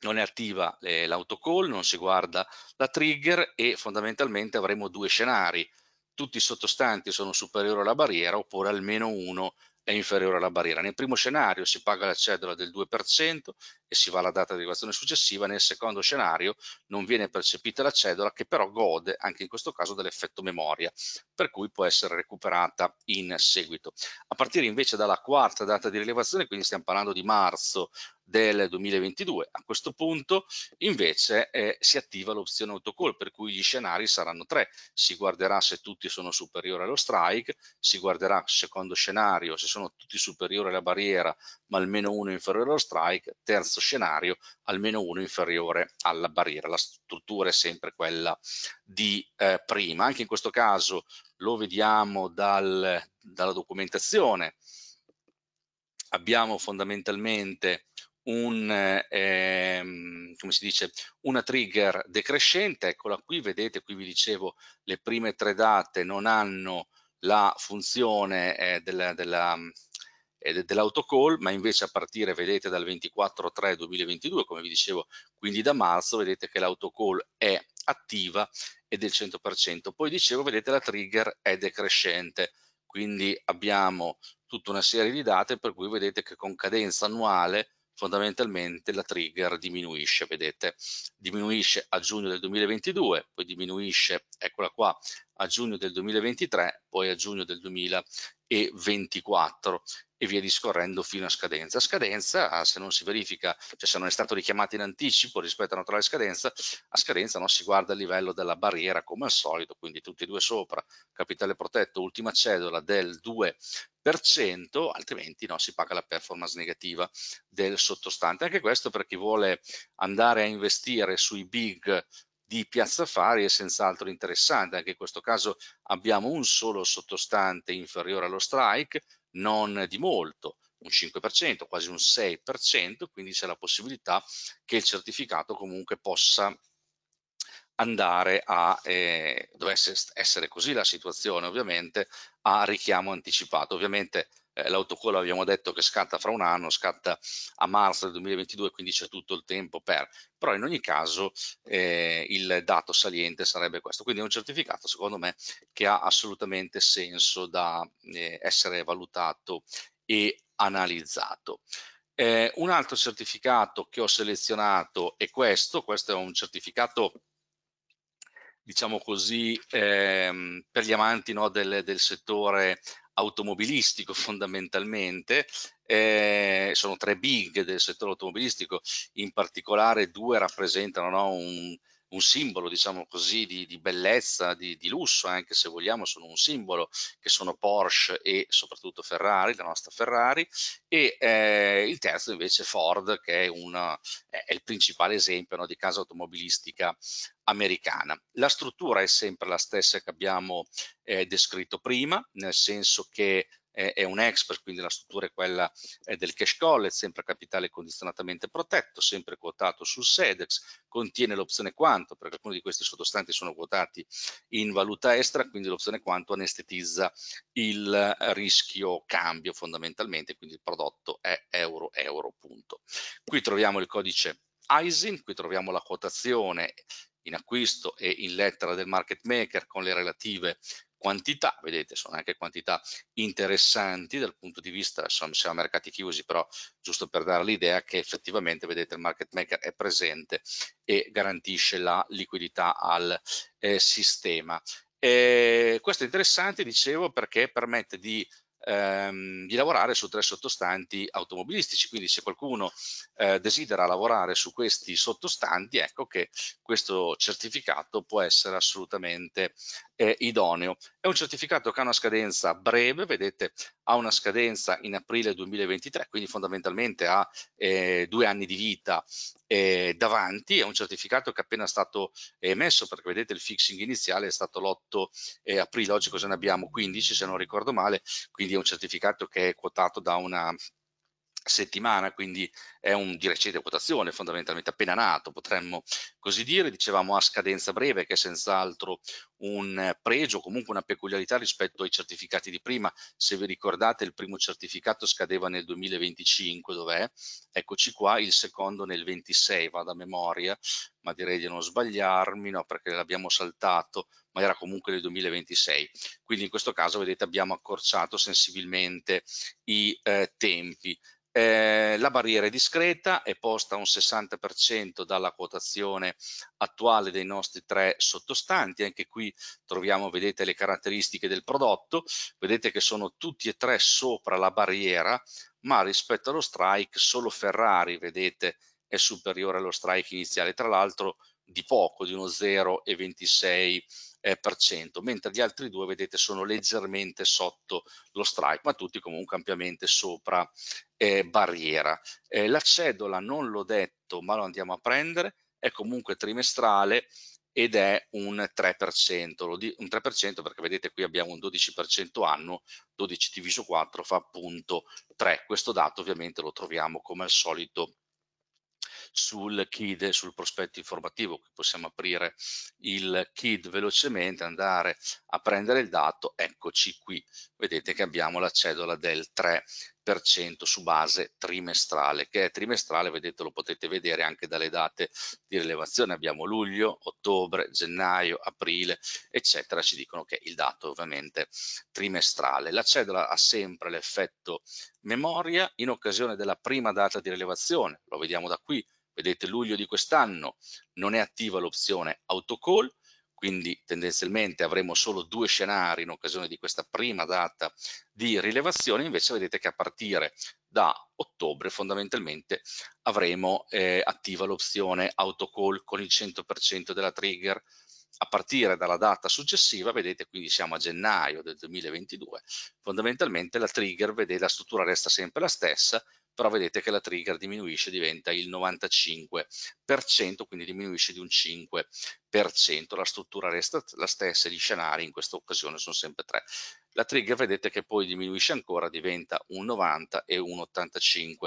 non è attiva eh, l'autocall, non si guarda la trigger e fondamentalmente avremo due scenari. Tutti i sottostanti sono superiori alla barriera oppure almeno uno è inferiore alla barriera. Nel primo scenario si paga la cedola del 2% e si va alla data di erogazione successiva, nel secondo scenario non viene percepita la cedola che però gode anche in questo caso dell'effetto memoria, per cui può essere recuperata in seguito. A partire invece dalla quarta data di rilevazione, quindi stiamo parlando di marzo del 2022. A questo punto invece eh, si attiva l'opzione autocall, per cui gli scenari saranno tre. Si guarderà se tutti sono superiori allo strike, si guarderà secondo scenario se sono tutti superiori alla barriera ma almeno uno inferiore allo strike, terzo terzo scenario, almeno uno inferiore alla barriera. La struttura è sempre quella di eh, prima. Anche in questo caso lo vediamo dal, dalla documentazione. Abbiamo fondamentalmente un, ehm, come si dice, una trigger decrescente, eccola qui, vedete, qui vi dicevo, le prime tre date non hanno la funzione eh, della, della ed eh, è dell'autocall, ma invece a partire, vedete, dal 24-3-2022, come vi dicevo, quindi da marzo, vedete che l'autocall è attiva e del 100%. Poi dicevo, vedete, la trigger è decrescente, quindi abbiamo tutta una serie di date per cui vedete che con cadenza annuale fondamentalmente la trigger diminuisce, vedete, diminuisce a giugno del 2022, poi diminuisce, eccola qua, a giugno del 2023, poi a giugno del 2024 e via discorrendo fino a scadenza. Scadenza, ah, se non si verifica, cioè se non è stato richiamato in anticipo rispetto alla naturale scadenza, a scadenza no, si guarda il livello della barriera come al solito, quindi tutti e due sopra, capitale protetto, ultima cedola del 2%, altrimenti no, si paga la performance negativa del sottostante. Anche questo per chi vuole andare a investire sui big di Piazza Affari è senz'altro interessante, anche in questo caso abbiamo un solo sottostante inferiore allo strike, non di molto, un 5%, quasi un 6%, quindi c'è la possibilità che il certificato comunque possa andare a, eh, dovesse essere così la situazione ovviamente, a richiamo anticipato. Ovviamente eh, l'autocollo abbiamo detto che scatta fra un anno, scatta a marzo del 2022, quindi c'è tutto il tempo per, però in ogni caso eh, il dato saliente sarebbe questo, quindi è un certificato secondo me che ha assolutamente senso da eh, essere valutato e analizzato. Eh, un altro certificato che ho selezionato è questo, questo è un certificato diciamo così ehm, per gli amanti no, del, del, settore automobilistico fondamentalmente, eh, sono tre big del settore automobilistico, in particolare due rappresentano no, un un simbolo, diciamo così, di, di bellezza, di, di, lusso, eh, anche se vogliamo, sono un simbolo, che sono Porsche e soprattutto Ferrari, la nostra Ferrari, e eh, il terzo invece Ford, che è, una, è il principale esempio no, di casa automobilistica americana. La struttura è sempre la stessa che abbiamo eh, descritto prima, nel senso che è, è un expert, quindi la struttura è quella è eh, del cash collet, sempre capitale condizionatamente protetto, sempre quotato sul SEDEX, contiene l'opzione quanto, perché alcuni di questi sottostanti sono quotati in valuta estera, quindi l'opzione quanto anestetizza il eh, rischio cambio fondamentalmente, quindi il prodotto è euro-euro punto. Qui troviamo il codice ISIN, qui troviamo la quotazione in acquisto e in lettera del market maker con le relative quantità, vedete sono anche quantità interessanti dal punto di vista, insomma, siamo a mercati chiusi, però giusto per dare l'idea che effettivamente, vedete, il market maker è presente e garantisce la liquidità al eh, sistema. E questo è interessante, dicevo, perché permette di Ehm, di lavorare su tre sottostanti automobilistici. Quindi se qualcuno eh, desidera lavorare su questi sottostanti, ecco che questo certificato può essere assolutamente eh, idoneo. È un certificato che ha una scadenza breve, vedete, ha una scadenza in aprile 2023, quindi fondamentalmente ha eh, due anni di vita eh, davanti, è un certificato che è appena stato eh, emesso, perché vedete il fixing iniziale è stato l'8 eh, aprile, oggi cosa ne abbiamo? 15 se non ricordo male, quindi è un certificato che è quotato da una settimana, quindi è un di recente quotazione, fondamentalmente appena nato, potremmo così dire, dicevamo a scadenza breve che è senz'altro un pregio, comunque una peculiarità rispetto ai certificati di prima, se vi ricordate il primo certificato scadeva nel 2025, dov'è? Eccoci qua, il secondo nel 26, vado a memoria, ma direi di non sbagliarmi, no, perché l'abbiamo saltato, ma era comunque nel 2026. Quindi in questo caso, vedete, abbiamo accorciato sensibilmente i eh, tempi. Eh, la barriera è discreta, è posta un 60% dalla quotazione attuale dei nostri tre sottostanti, anche qui troviamo, vedete, le caratteristiche del prodotto, vedete che sono tutti e tre sopra la barriera, ma rispetto allo strike solo Ferrari, vedete, è superiore allo strike iniziale. Tra l'altro di poco, di uno 0,26%, eh, mentre gli altri due, vedete, sono leggermente sotto lo strike, ma tutti comunque ampiamente sopra eh, barriera. Eh, la cedola, non l'ho detto, ma lo andiamo a prendere, è comunque trimestrale ed è un 3%, lo di, un 3% perché vedete qui abbiamo un 12% anno, 12 diviso 4 fa appunto 3. Questo dato ovviamente lo troviamo come al solito sul KID sul prospetto informativo. Possiamo aprire il KID velocemente, andare a prendere il dato, eccoci qui, vedete che abbiamo la cedola del 3 su base trimestrale, che è trimestrale, vedete, lo potete vedere anche dalle date di rilevazione, abbiamo luglio, ottobre, gennaio, aprile, eccetera, ci dicono che il dato è ovviamente trimestrale. La cedola ha sempre l'effetto memoria in occasione della prima data di rilevazione, lo vediamo da qui, vedete luglio di quest'anno non è attiva l'opzione autocall, quindi tendenzialmente avremo solo due scenari in occasione di questa prima data di rilevazione, invece vedete che a partire da ottobre fondamentalmente avremo eh, attiva l'opzione autocall con il 100% della trigger a partire dalla data successiva, vedete quindi siamo a gennaio del 2022, fondamentalmente la trigger, vedete, la struttura resta sempre la stessa, però vedete che la trigger diminuisce, diventa il 95%, quindi diminuisce di un 5%, la struttura resta la stessa, gli scenari in questa occasione sono sempre 3. La trigger vedete che poi diminuisce ancora, diventa un 90 e un 85%,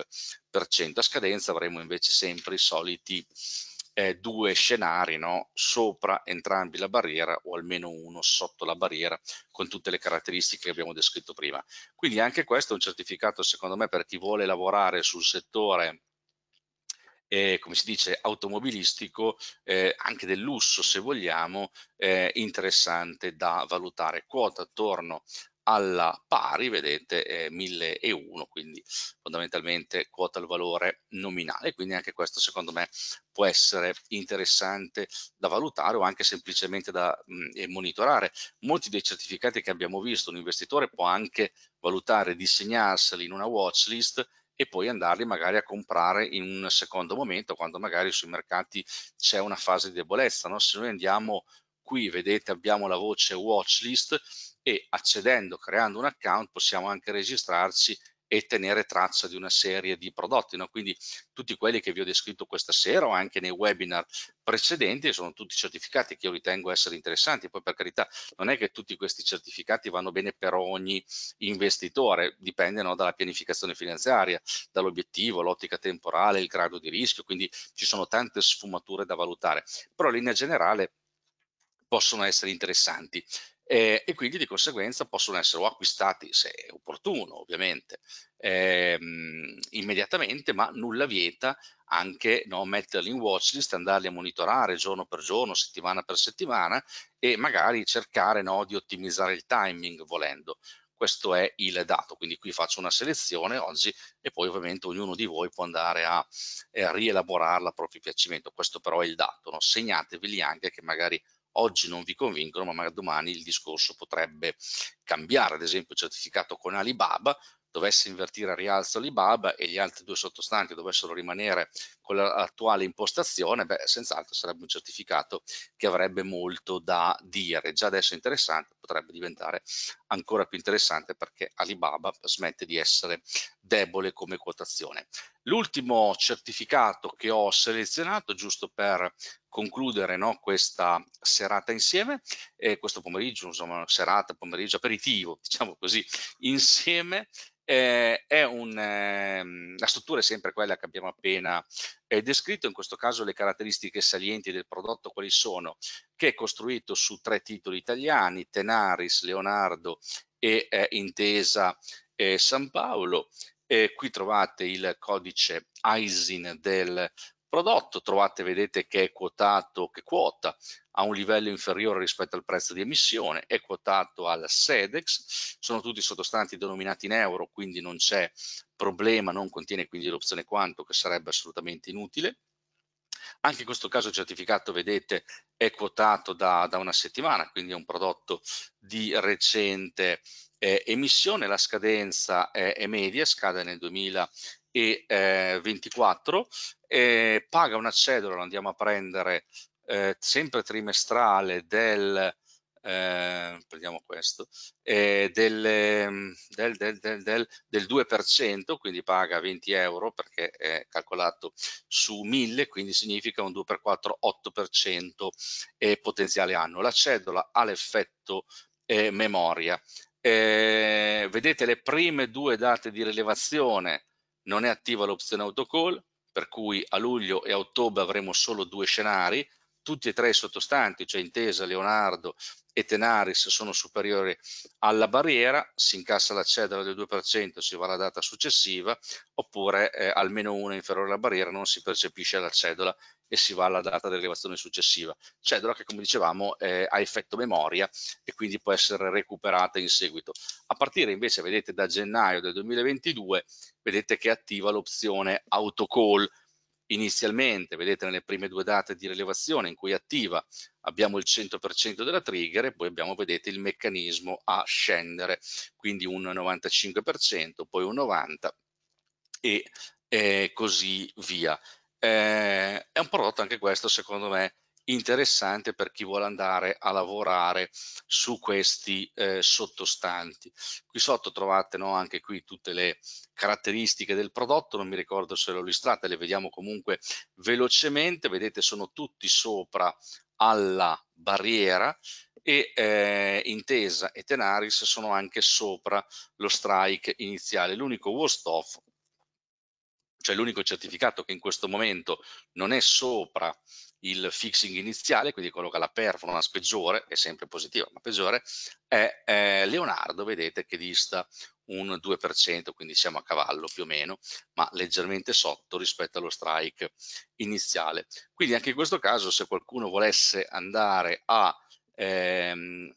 a scadenza avremo invece sempre i soliti eh, due scenari no? sopra entrambi la barriera o almeno uno sotto la barriera con tutte le caratteristiche che abbiamo descritto prima. Quindi anche questo è un certificato secondo me per chi vuole lavorare sul settore eh, come si dice, automobilistico, eh, anche del lusso se vogliamo, eh, interessante da valutare. Quota attorno alla pari, vedete è 1001, quindi fondamentalmente quota il valore nominale, quindi anche questo secondo me può essere interessante da valutare o anche semplicemente da mh, monitorare. Molti dei certificati che abbiamo visto, un investitore può anche valutare di segnarseli in una watch list e poi andarli magari a comprare in un secondo momento, quando magari sui mercati c'è una fase di debolezza. No? Se noi andiamo qui vedete abbiamo la voce watchlist e accedendo, creando un account, possiamo anche registrarci e tenere traccia di una serie di prodotti. No? Quindi tutti quelli che vi ho descritto questa sera o anche nei webinar precedenti sono tutti certificati che io ritengo essere interessanti. Poi per carità non è che tutti questi certificati vanno bene per ogni investitore, dipende no, dalla pianificazione finanziaria, dall'obiettivo, l'ottica temporale, il grado di rischio, quindi ci sono tante sfumature da valutare. Però in linea generale possono essere interessanti eh, e quindi di conseguenza possono essere o acquistati, se è opportuno ovviamente, ehm, immediatamente, ma nulla vieta anche no, metterli in watchlist, andarli a monitorare giorno per giorno, settimana per settimana e magari cercare no, di ottimizzare il timing volendo. Questo è il dato, quindi qui faccio una selezione oggi e poi ovviamente ognuno di voi può andare a, a eh, rielaborarla a proprio piacimento. Questo però è il dato, no? segnateveli anche che magari oggi non vi convincono, ma magari domani il discorso potrebbe cambiare. Ad esempio, il certificato con Alibaba dovesse invertire a rialzo Alibaba e gli altri due sottostanti dovessero rimanere con l'attuale impostazione, beh, senz'altro sarebbe un certificato che avrebbe molto da dire. Già adesso è interessante potrebbe diventare ancora più interessante perché Alibaba smette di essere debole come quotazione. L'ultimo certificato che ho selezionato, giusto per concludere no, questa serata insieme, e questo pomeriggio, insomma, serata, pomeriggio, aperitivo, diciamo così, insieme, eh, è un, eh, la struttura è sempre quella che abbiamo appena è descritto in questo caso le caratteristiche salienti del prodotto quali sono, che è costruito su tre titoli italiani, Tenaris, Leonardo e eh, Intesa eh, San Paolo. Eh, qui trovate il codice ISIN del prodotto trovate, vedete che è quotato, che quota a un livello inferiore rispetto al prezzo di emissione, è quotato al SEDEX, sono tutti sottostanti denominati in euro, quindi non c'è problema, non contiene quindi l'opzione quanto che sarebbe assolutamente inutile. Anche in questo caso il certificato, vedete, è quotato da, da una settimana, quindi è un prodotto di recente eh, emissione, la scadenza è, è media, scade nel 2020 e eh, 24, eh, paga una cedola, lo andiamo a prendere eh, sempre trimestrale del, eh, prendiamo questo, mm, del, del, del, del, 2%, quindi paga 20 euro perché è calcolato su 1000, quindi significa un 2 per 4, 8% e potenziale anno. La cedola ha l'effetto eh, memoria. Eh, vedete le prime due date di rilevazione non è attiva l'opzione autocall, per cui a luglio e a ottobre avremo solo due scenari, tutti e tre i sottostanti, cioè Intesa, Leonardo e Tenaris sono superiori alla barriera, si incassa la cedola del 2%, si va alla data successiva, oppure eh, almeno è inferiore alla barriera non si percepisce la cedola e si va alla data dell'elevazione successiva. Cedola che come dicevamo eh, ha effetto memoria e quindi può essere recuperata in seguito. A partire invece vedete da gennaio del 2022 vedete che attiva l'opzione autocall inizialmente, vedete nelle prime due date di rilevazione in cui attiva, abbiamo il 100% della trigger e poi abbiamo, vedete, il meccanismo a scendere, quindi un 95%, poi un 90% e eh, così via. Eh, è un prodotto anche questo, secondo me, interessante per chi vuole andare a lavorare su questi eh, sottostanti. Qui sotto trovate no, anche qui tutte le caratteristiche del prodotto, non mi ricordo se le ho listate, le vediamo comunque velocemente, vedete sono tutti sopra alla barriera e eh, Intesa e Tenaris sono anche sopra lo strike iniziale. L'unico worst off cioè l'unico certificato che in questo momento non è sopra il fixing iniziale, quindi quello che la performance peggiore, è sempre positiva, ma peggiore, è, è Leonardo, vedete che dista un 2%, quindi siamo a cavallo più o meno, ma leggermente sotto rispetto allo strike iniziale. Quindi anche in questo caso se qualcuno volesse andare a, ehm,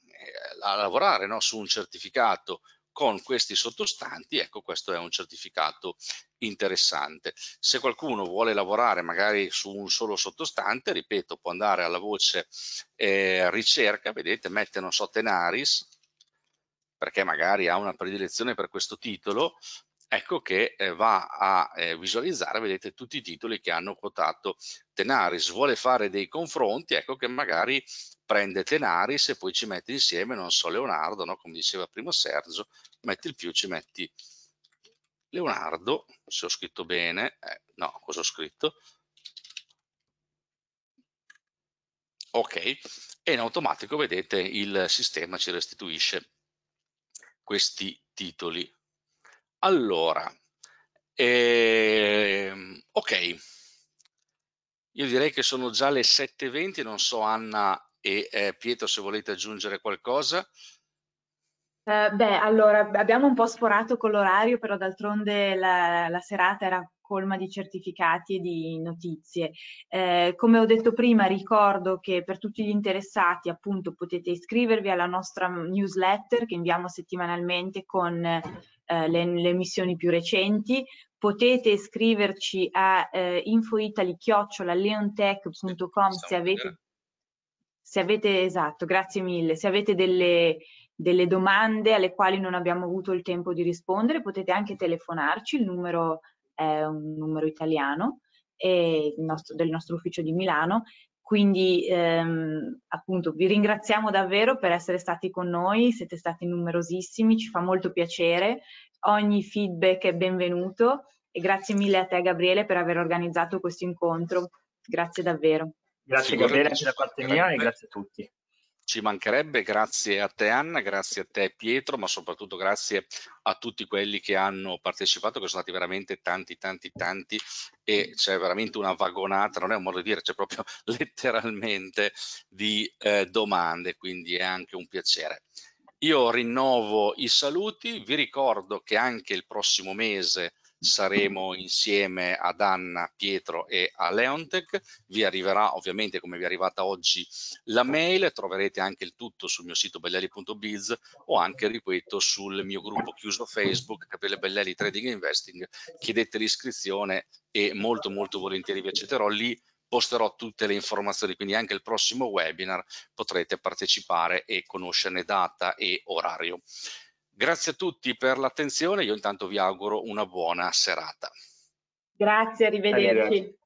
a lavorare no, su un certificato con questi sottostanti, ecco questo è un certificato interessante. Se qualcuno vuole lavorare magari su un solo sottostante, ripeto, può andare alla voce eh, ricerca, vedete, mette, non so, Tenaris, perché magari ha una predilezione per questo titolo, ecco che eh, va a eh, visualizzare, vedete, tutti i titoli che hanno quotato Tenaris. Vuole fare dei confronti, ecco che magari prende Tenaris e poi ci mette insieme, non so, Leonardo, no? come diceva prima Sergio, metti il più, ci metti Leonardo, se ho scritto bene, eh, no, cosa ho scritto? Ok, e in automatico, vedete, il sistema ci restituisce questi titoli allora, ehm, ok, io direi che sono già le 7.20, non so Anna e eh, Pietro se volete aggiungere qualcosa. Eh, beh, allora, abbiamo un po' sforato con l'orario, però d'altronde la, la serata era colma di certificati e di notizie. Eh, come ho detto prima, ricordo che per tutti gli interessati appunto potete iscrivervi alla nostra newsletter che inviamo settimanalmente con eh, le, le missioni più recenti, potete iscriverci a eh, infoitali-leontech.com se avete, se avete, esatto, grazie mille, se avete delle, delle, domande alle quali non abbiamo avuto il tempo di rispondere, potete anche telefonarci, il numero è un numero italiano e eh, nostro, del nostro ufficio di Milano quindi ehm, appunto vi ringraziamo davvero per essere stati con noi, siete stati numerosissimi, ci fa molto piacere, ogni feedback è benvenuto e grazie mille a te Gabriele per aver organizzato questo incontro, grazie davvero. Grazie Gabriele anche da parte mia e grazie a tutti. Ci mancherebbe, grazie a te Anna, grazie a te Pietro, ma soprattutto grazie a tutti quelli che hanno partecipato, che sono stati veramente tanti, tanti, tanti e c'è veramente una vagonata, non è un modo di dire, c'è proprio letteralmente di eh, domande, quindi è anche un piacere. Io rinnovo i saluti, vi ricordo che anche il prossimo mese saremo insieme ad Anna, Pietro e a Leontech. Vi arriverà ovviamente come vi è arrivata oggi la mail, troverete anche il tutto sul mio sito bellelli.biz o anche, ripeto, sul mio gruppo chiuso Facebook, Capelle Bellelli Trading Investing. Chiedete l'iscrizione e molto molto volentieri vi accetterò lì posterò tutte le informazioni, quindi anche il prossimo webinar potrete partecipare e conoscerne data e orario. Grazie a tutti per l'attenzione, io intanto vi auguro una buona serata. Grazie, arrivederci. arrivederci.